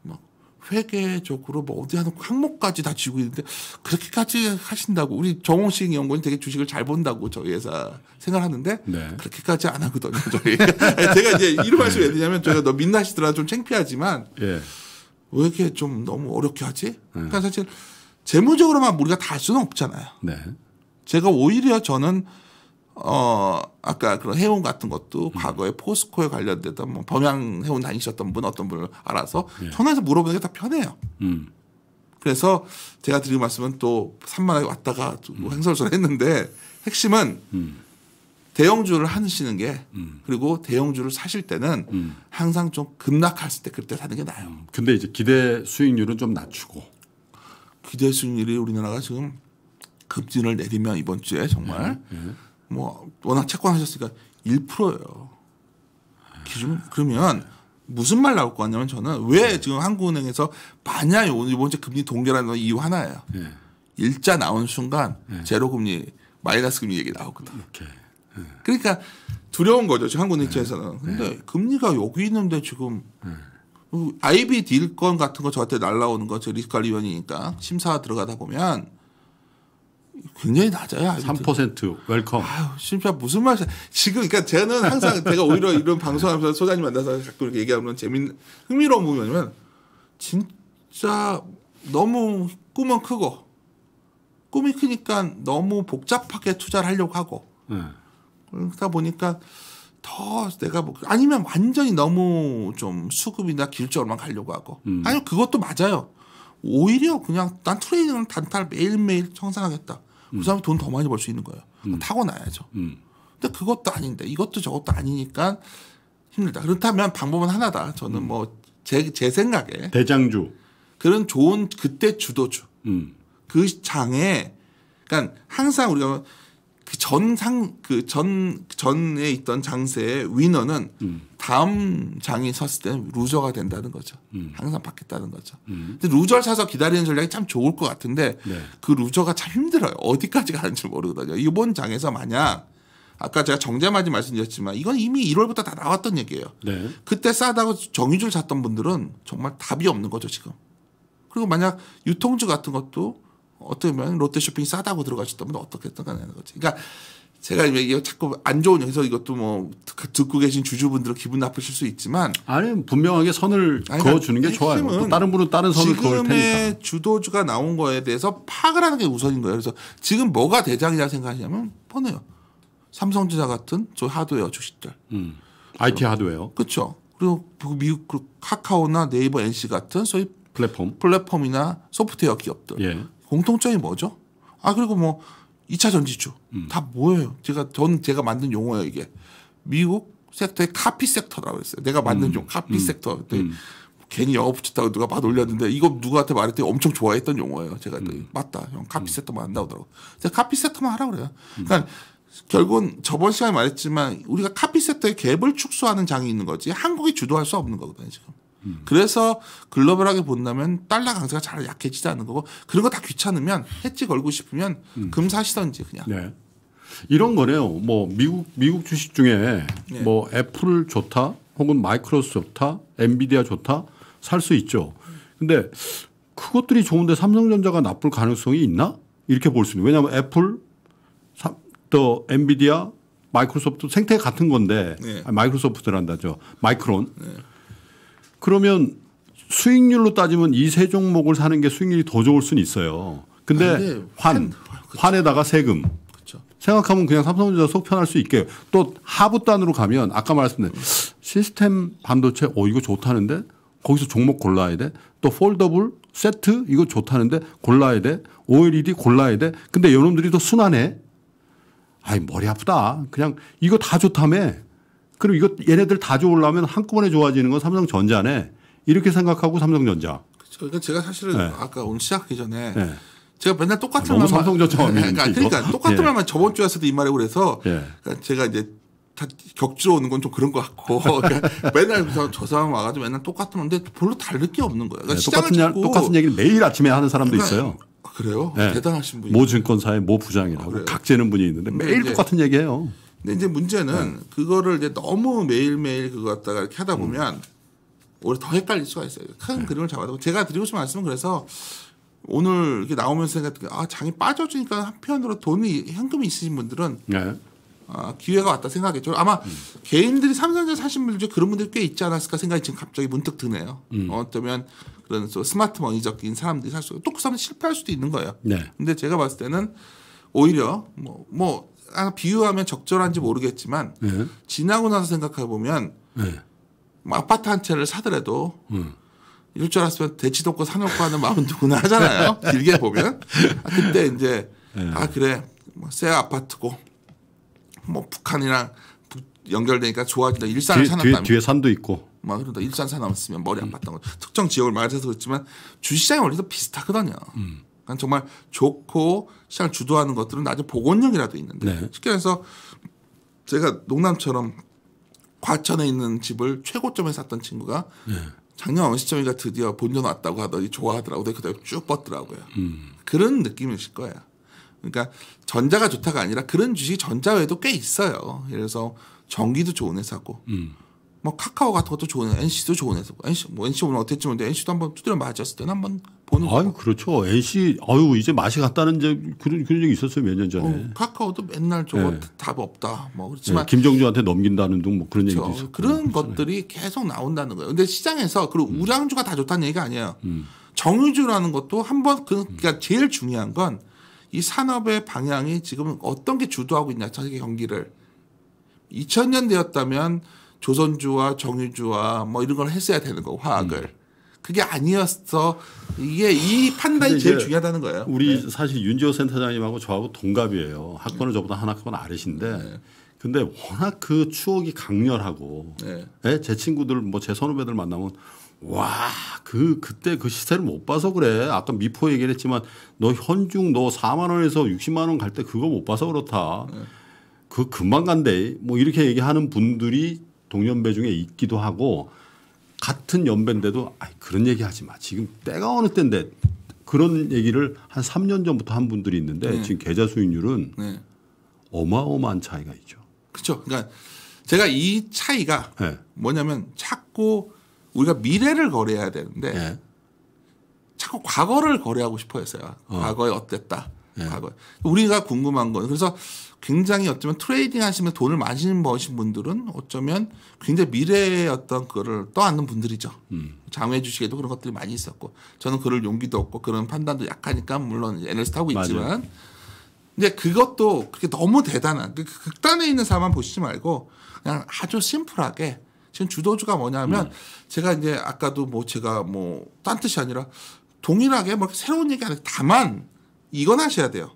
막, 회계적으로 뭐 어디 하는 항목까지 다 쥐고 있는데 그렇게까지 하신다고 우리 정홍식 연구원 이 되게 주식을 잘 본다고 저희 회사 생각하는데 네. 그렇게까지 안 하거든요 저희 제가 이제 이런 네. 말씀왜 드냐면 저희가 너 민낯이더라 좀 창피하지만 예. 왜 이렇게 좀 너무 어렵게 하지? 네. 그러니까 사실 재무적으로만 우리가 다 할 수는 없잖아요. 네. 제가 오히려 저는 어 아까 그런 해운 같은 것도 음. 과거에 포스코에 관련됐던 뭐 범양 해운 다니셨던 분 어떤 분을 알아서 예. 전화해서 물어보는 게 다 편해요. 음. 그래서 제가 드린 말씀은 또 산만하게 왔다가 뭐 음. 행설전 했는데 핵심은 대형주를 하시는 게 그리고 대형주를 사실 때는 항상 좀 급락했을 때 그때 사는 게 나아요. 근데 이제 기대 수익률은 좀 낮추고 기대 수익률이 우리나라가 지금 급진을 내리면 이번 주에 정말 음, 뭐 워낙 채권 하셨으니까 1%예요. 기준 그러면 무슨 말 나올 거 같냐면 저는 왜 네. 지금 한국은행에서 반야 이번 주에 금리 동결하는 이유 하나예요. 일자 나온 순간 제로 금리 마이너스 금리 얘기 나오거든. 오 그러니까 두려운 거죠. 지금 한국 은행장에서는 근데 금리가 여기 있는데 지금 음, 아이비 딜건 같은 거 저한테 날라오는 거, 저 리스크 리위원이니까 심사 들어가다 보면 굉장히 낮아요. 아이비트. 3% 웰컴. 아유, 진짜 무슨 말이야. 지금 그러니까 저는 항상 제가 오히려 이런 방송하면서 소장님 만나서 자꾸 이렇게 얘기하면 재밌는 흥미로운 부분이 뭐냐면 진짜 너무 꿈은 크고 꿈이 크니까 너무 복잡하게 투자를 하려고 하고 네. 그러다 보니까 더 내가 뭐 아니면 완전히 너무 좀 수급이나 길적으로만 가려고 하고 음. 아니면 그것도 맞아요. 오히려 그냥 난 트레이딩을 단타를 매일매일 청산하겠다. 그 사람이 돈더 많이 벌 수 있는 거예요. 음. 타고나야죠. 음. 근데 그것도 아닌데 이것도 저것도 아니니까 힘들다. 그렇다면 방법은 하나다. 저는 음. 뭐제 제 생각에 대장주 그런 좋은 그때 주도주 그 장에 그러니까 항상 우리가 그 전상 그 전 전에 있던 장세의 위너는 음. 다음 장이 섰을 때는 루저가 된다는 거죠. 음. 항상 받겠다는 거죠. 음. 근데 루저를 사서 기다리는 전략이 참 좋을 것 같은데 네. 그 루저가 참 힘들어요. 어디까지 가는지 모르거든요. 이번 장에서 만약 아까 제가 정제맞지 말씀드렸지만 이건 이미 1월부터 다 나왔던 얘기예요. 네. 그때 싸다고 정유주를 샀던 분들은 정말 답이 없는 거죠 지금. 그리고 만약 유통주 같은 것도 어떻게 보면 롯데쇼핑 싸다고 들어가셨던 분은 어떻게 했던가 하는 거죠 그러니까 제가 얘기해 자꾸 안 좋은 해서 이것도 뭐 듣고 계신 주주분들은 기분 나쁘실 수 있지만 아니 분명하게 선을 아니, 그러니까 그어주는 게 좋아요. 다른 분은 다른 선을 그을 테니까. 주도주가 나온 거에 대해서 파악을 하는 게 우선인 거예요. 그래서 지금 뭐가 대장이라 생각하냐면 뻔해요. 삼성전자 같은 저 하드웨어 주식들. 음. IT 그렇죠. 하드웨어. 그렇죠. 그리고 그 미국 그 카카오나 네이버 NC 같은 소위 플랫폼 플랫폼이나 소프트웨어 기업들. 예. 공통점이 뭐죠? 아 그리고 뭐 2차 전지주 음. 다 뭐예요? 제가 전 제가 만든 용어예요 이게 미국 섹터의 카피 섹터라고 했어요. 내가 만든 음. 용 카피 음. 섹터. 음. 괜히 영어 붙였다고 누가 막 놀렸는데 이거 누구한테 말했더니 엄청 좋아했던 용어예요. 제가 음. 맞다. 형 카피 세터만 안 나오더라고. 제가 카피 세터만 하라 그래요. 그러니까 결국은 저번 시간에 말했지만 우리가 카피 세터의 갭을 축소하는 장이 있는 거지 한국이 주도할 수 없는 거거든요. 지금. 음. 그래서 글로벌하게 본다면 달러 강세가 잘 약해지지 않는 거고 그런 거 다 귀찮으면 해지 걸고 싶으면 음. 금 사시던지 그냥. 네. 이런 거네요. 뭐 미국 미국 주식 중에 네. 뭐 애플 좋다 혹은 마이크로소프트 좋다 엔비디아 좋다 살 수 있죠. 근데 그것들이 좋은데 삼성전자가 나쁠 가능성이 있나? 이렇게 볼 수 있는. 왜냐하면 애플, 또 엔비디아, 마이크로소프트 생태 같은 건데 네. 마이크로소프트란다죠. 마이크론. 네. 그러면 수익률로 따지면 이 세 종목을 사는 게 수익률이 더 좋을 수는 있어요. 근데, 아, 근데 환, 아, 환 에다가 세금. 그쵸. 생각하면 그냥 삼성전자 속 편할 수 있게 또 하부 단으로 가면 아까 말씀드린 시스템 반도체 어 이거 좋다는데 거기서 종목 골라야 돼. 또 폴더블 세트 이거 좋다는데 골라야 돼. OLED 골라야 돼. 근데 여러분들이 또 순환해. 아이 머리 아프다. 그냥 이거 다 좋다며. 그리고 이거 얘네들 다 좋으려면 한꺼번에 좋아지는 건 삼성전자네. 이렇게 생각하고 삼성전자. 그렇죠. 그러니까 제가 사실은 네. 아까 오늘 시작하기 전에 네. 제가 맨날 똑같은 아, 말만 삼성전자 그러니까, 그러니까 똑같은 예. 말만 저번 주에서도 이 말에 그래서 예. 그러니까 제가 이제 다 격주로 오는 건 좀 그런 것 같고 그러니까 맨날 저, 저 사람 와가지고 맨날 똑같은 건데 별로 다를 게 없는 거예요. 그러니까 네, 똑같은, 자꾸 똑같은 얘기를 매일 아침에 하는 사람도 그러니까 있어요. 아, 그래요? 네. 대단하신 분이. 모 증권사의 모 부장이라고 아, 각재는 분이 있는데 네, 매일 네. 똑같은 얘기해요. 근데 이제 문제는 음. 그거를 이제 너무 매일매일 그거 갖다가 이렇게 하다 음. 보면 음. 오히려 더 헷갈릴 수가 있어요. 큰 네. 그림을 잡아도 제가 드리고 싶은 말씀은 그래서 오늘 이렇게 나오면서 생각했던 게아 장이 빠져주니까 한편으로 돈이 현금이 있으신 분들은 네. 아, 기회가 왔다 생각했죠. 아마 음. 개인들이 삼성전자 사신 분들 중에 그런 분들이 꽤 있지 않았을까 생각이 지금 갑자기 문득 드네요. 음. 어, 어쩌면 그런 스마트 머니적인 사람들이 살 수, 또그 사람 실패할 수도 있는 거예요. 네. 근데 제가 봤을 때는 오히려 뭐, 뭐하 아, 비유하면 적절한지 모르겠지만 네. 지나고 나서 생각해 보면 네. 뭐 아파트 한 채를 사더라도 음. 이럴 줄 알았으면 대치도 없고 사놓고 하는 마음은 누구나 하잖아요. 길게 보면 아, 그때 이제 네. 아 그래 뭐새 아파트고 뭐 북한이랑 연결되니까 좋아진다. 일산을 사놨다. 뒤에, 뒤에 산도 있고. 막 그러다 일산 사놨으면 머리 음. 아팠던 거. 특정 지역을 말해서 그렇지만 주시장이 원래도 비슷하거든요. 음. 그러니까 정말 좋고 시장을 주도하는 것들은 낮은 복원력이라도 있는데 네. 쉽게 해서 제가 농담처럼 과천에 있는 집을 최고점에 샀던 친구가 네. 작년 어 시점이가 드디어 본전 왔다고 하더니 좋아하더라고. 그래서 쭉 뻗더라고요. 음. 그런 느낌이실 거예요. 그러니까 전자가 좋다가 아니라 그런 주식이 전자 외에도 꽤 있어요. 그래서 전기도 좋은 회사고 음. 뭐 카카오 같은 것도 좋은 NC도 좋은 회사고 NC 뭐 NC 오면 어땠지 모르데 NC도 한번 두드려 맞았을 때는 한번 보는 아 그렇죠 NC 아유 이제 맛이 갔다는 이제 그런 그런 얘기 있었어요 몇 년 전에 어, 카카오도 맨날 저거 네. 답 없다 뭐 그렇지만 네, 김정주한테 넘긴다는 등 뭐 그렇죠. 그런 그렇죠. 얘기도 있었고 그런 것들이 계속 나온다는 거예요 근데 시장에서 그리고 음. 우량주가 다 좋다는 얘기가 아니에요 음. 정유주라는 것도 한번 그, 그러니까 음. 제일 중요한 건 이 산업의 방향이 지금 어떤 게 주도하고 있냐 자기 경기를 2000년대였다면 조선주와 정유주와 뭐 이런 걸 했어야 되는 거 화학을 음. 그게 아니었어 이게 이 판단이 제일 중요하다는 거예요. 우리 네. 사실 윤지호 센터장님하고 저하고 동갑이에요. 학번은 네. 음. 저보다 한 학번 아래신데 네. 근데 워낙 그 추억이 강렬하고 네. 예, 제 친구들 뭐 제 선후배들 만나면 와그 그때 그 시세를 못 봐서 그래 아까 미포 얘기를 했지만 너 현중 너 4만 원에서 60만 원 갈 때 그거 못 봐서 그렇다 네. 그 금방 간대 뭐 이렇게 얘기하는 분들이 동년배 중에 있기도 하고 같은 연배인데도 아이 그런 얘기 하지 마. 지금 때가 어느 때인데 그런 얘기를 한 3년 전부터 한 분들이 있는데 네. 지금 계좌 수익률은 네. 어마어마한 차이가 있죠. 그렇죠. 그러니까 제가 이 차이가 네. 뭐냐면 자꾸 우리가 미래를 거래해야 되는데 네. 자꾸 과거를 거래하고 싶어 했어요. 어. 과거에 어땠다. 네. 과거 우리가 궁금한 건 그래서 굉장히 어쩌면 트레이딩 하시면 돈을 많이 버신 분들은 어쩌면 굉장히 미래의 어떤 그거를 떠안는 분들이죠. 음. 장외 주식에도 그런 것들이 많이 있었고 저는 그럴 용기도 없고 그런 판단도 약하니까 물론 애널리스트 고 있지만 맞아 이제 그것도 그게 너무 대단한 그 극단에 있는 사만 람 보시지 말고 그냥 아주 심플하게 지금 주도주가 뭐냐면 음. 제가 이제 아까도 뭐 제가 뭐 딴 뜻이 아니라 동일하게 뭐 새로운 얘기 안 해. 다만 이건 하셔야 돼요.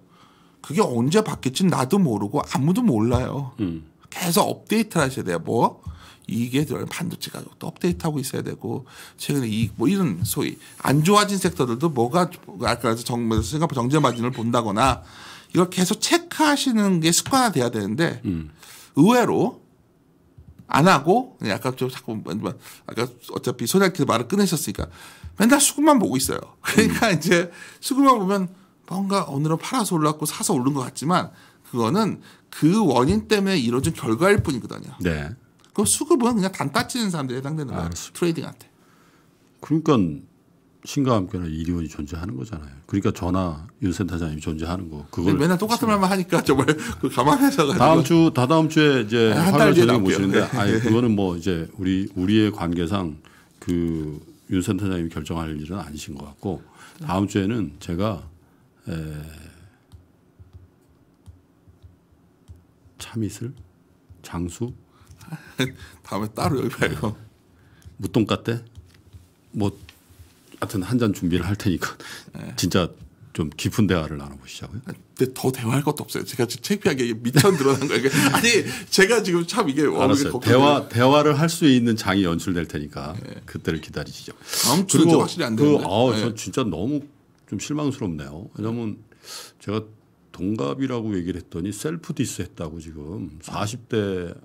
그게 언제 바뀔지 나도 모르고 아무도 몰라요. 음. 계속 업데이트를 하셔야 돼요. 뭐 이게 반도체 가격도 업데이트하고 있어야 되고 최근에 이 뭐 이런 소위 안 좋아진 섹터들도 뭐가 아까 정 생각보다 뭐 정제 마진을 본다거나 이걸 계속 체크하시는 게 습관화돼야 되는데 음. 의외로 안 하고 약간 좀 자꾸 뭐, 뭐, 아까 어차피 소장께서 말을 끊으셨으니까 맨날 수급만 보고 있어요. 그러니까 음. 이제 수급만 보면 뭔가 오늘은 팔아서 올랐고 사서 오른 것 같지만 그거는 그 원인 때문에 이루어진 결과일 뿐이거든요. 네. 그 수급은 그냥 단따 치는 사람들에 해당되는 거예요. 알겠습니다. 트레이딩한테. 그러니까 신과 함께는 이리온이 존재하는 거잖아요. 그러니까 저나 윤센터장님이 존재하는 거. 그걸 네, 맨날 똑같은 말만 하니까 정말 그 감안해서 다음 주 다다음 주에 이제 네, 한달 저녁 모시는데 네. 아예 그거는 뭐 이제 우리 우리의 관계상 그 윤센터장님이 결정할 일은 아니신 것 같고 다음 주에는 제가 에, 예. 참이슬, 장수. 다음에 따로 여기 봐요. 예. 무똥까떼. 뭐 하여튼 한 잔 준비를 할 테니까 예. 진짜 좀 깊은 대화를 나눠보시자고요. 아, 근데 더 대화할 것도 없어요. 제가 지금 창피하게 미천 드러난 거예요. 아니 제가 지금 참 이게 어요 대화 대화를 할 수 있는 장이 연출될 테니까 네. 그때를 기다리시죠. 다음 주는 확실히 안 되는데. 그, 아, 네. 전 진짜 너무 좀 실망스럽네요. 왜냐하면 제가 동갑이라고 얘기를 했더니 셀프 디스 했다고 지금 40대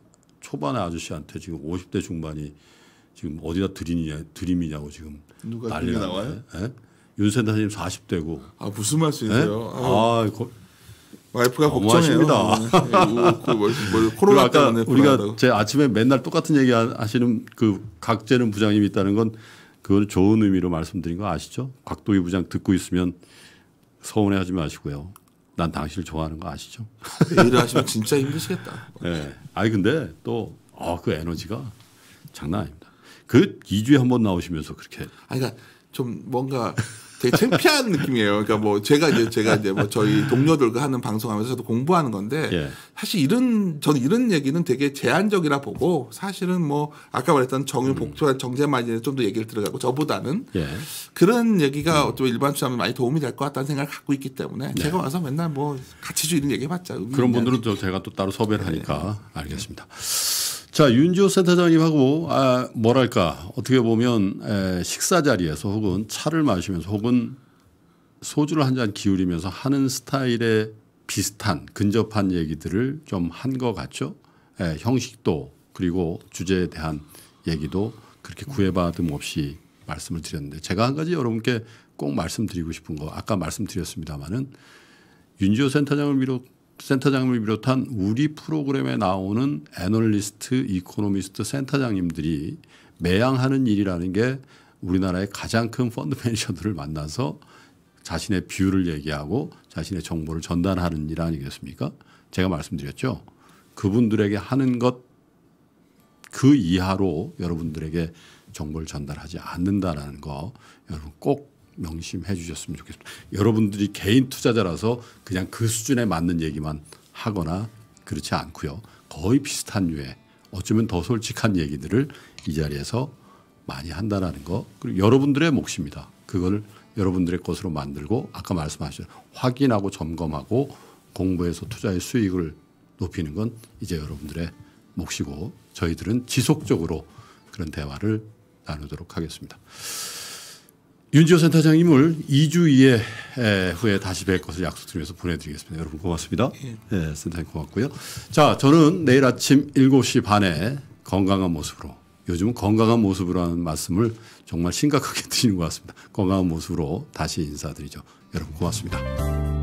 초반의 아저씨한테 지금 50대 중반이 지금 어디다 드림냐 드림이냐고 지금 누가 난리 나와요? 예? 윤세단님 40대고. 아 무슨 말씀이세요? 예? 아, 와이프가 걱정입니다. 예, 그, 그 뭐, 뭐, 코로나 아까 우리가 제 아침에 맨날 똑같은 얘기 하시는 그 각재는 부장님이 있다는 건 그걸 좋은 의미로 말씀드린 거 아시죠? 곽도희 부장 듣고 있으면 서운해하지 마시고요. 난 당신을 좋아하는 거 아시죠? 일을 하시면 진짜 힘드시겠다. 네. 아니 근데 또그 아, 어, 에너지가 장난 아닙니다. 그 2주에 한 번 나오시면서 그렇게. 아니 그러니까 좀 뭔가 되게 창피한 느낌이에요. 그러니까 뭐 제가 이제 제가 이제 뭐 저희 동료들과 하는 방송하면서 저도 공부하는 건데 예. 사실 이런 저는 이런 얘기는 되게 제한적이라 보고 사실은 뭐 아까 말했던 정유 음. 복조와 정제만 이제 좀더 얘기를 들어가고 저보다는 예. 그런 얘기가 음. 어쩌 면 일반 사하면 많이 도움이 될 것 같다는 생각을 갖고 있기 때문에 네. 제가 와서 맨날 뭐 같이 주 이런 얘기해봤자 그런 분들은 또 제가 또 따로 섭외를 네. 하니까 네. 알겠습니다. 자, 윤지호 센터장님하고 아, 뭐랄까 어떻게 보면 에, 식사 자리에서 혹은 차를 마시면서 혹은 소주를 한 잔 기울이면서 하는 스타일의 비슷한 근접한 얘기들을 좀 한 것 같죠. 에, 형식도 그리고 주제에 대한 얘기도 그렇게 구애받음 없이 말씀을 드렸는데 제가 한 가지 여러분께 꼭 말씀드리고 싶은 거 아까 말씀드렸습니다마는 윤지호 센터장을 비롯 센터장님을 비롯한 우리 프로그램에 나오는 애널리스트, 이코노미스트, 센터장님들이 매양하는 일이라는 게 우리나라의 가장 큰 펀드 매니저들을 만나서 자신의 비율을 얘기하고 자신의 정보를 전달하는 일 아니겠습니까? 제가 말씀드렸죠. 그분들에게 하는 것 그 이하로 여러분들에게 정보를 전달하지 않는다라는 거 여러분 꼭 명심해 주셨으면 좋겠습니다. 여러분들이 개인 투자자라서 그냥 그 수준에 맞는 얘기만 하거나 그렇지 않고요. 거의 비슷한 유의 어쩌면 더 솔직한 얘기들을 이 자리에서 많이 한다라는 거 그리고 여러분들의 몫입니다. 그걸 여러분들의 것으로 만들고 아까 말씀하신 확인하고 점검하고 공부해서 투자의 수익을 높이는 건 이제 여러분들의 몫이고 저희들은 지속적으로 그런 대화를 나누도록 하겠습니다. 윤지호 센터장님을 2주 이에 후에 다시 뵐 것을 약속드리면서 보내드리겠습니다. 여러분 고맙습니다. 예. 네, 예, 센터장님 고맙고요. 자, 저는 내일 아침 7시 반에 건강한 모습으로 요즘은 건강한 모습으로 하는 말씀을 정말 심각하게 드시는 것 같습니다. 건강한 모습으로 다시 인사드리죠. 여러분 고맙습니다.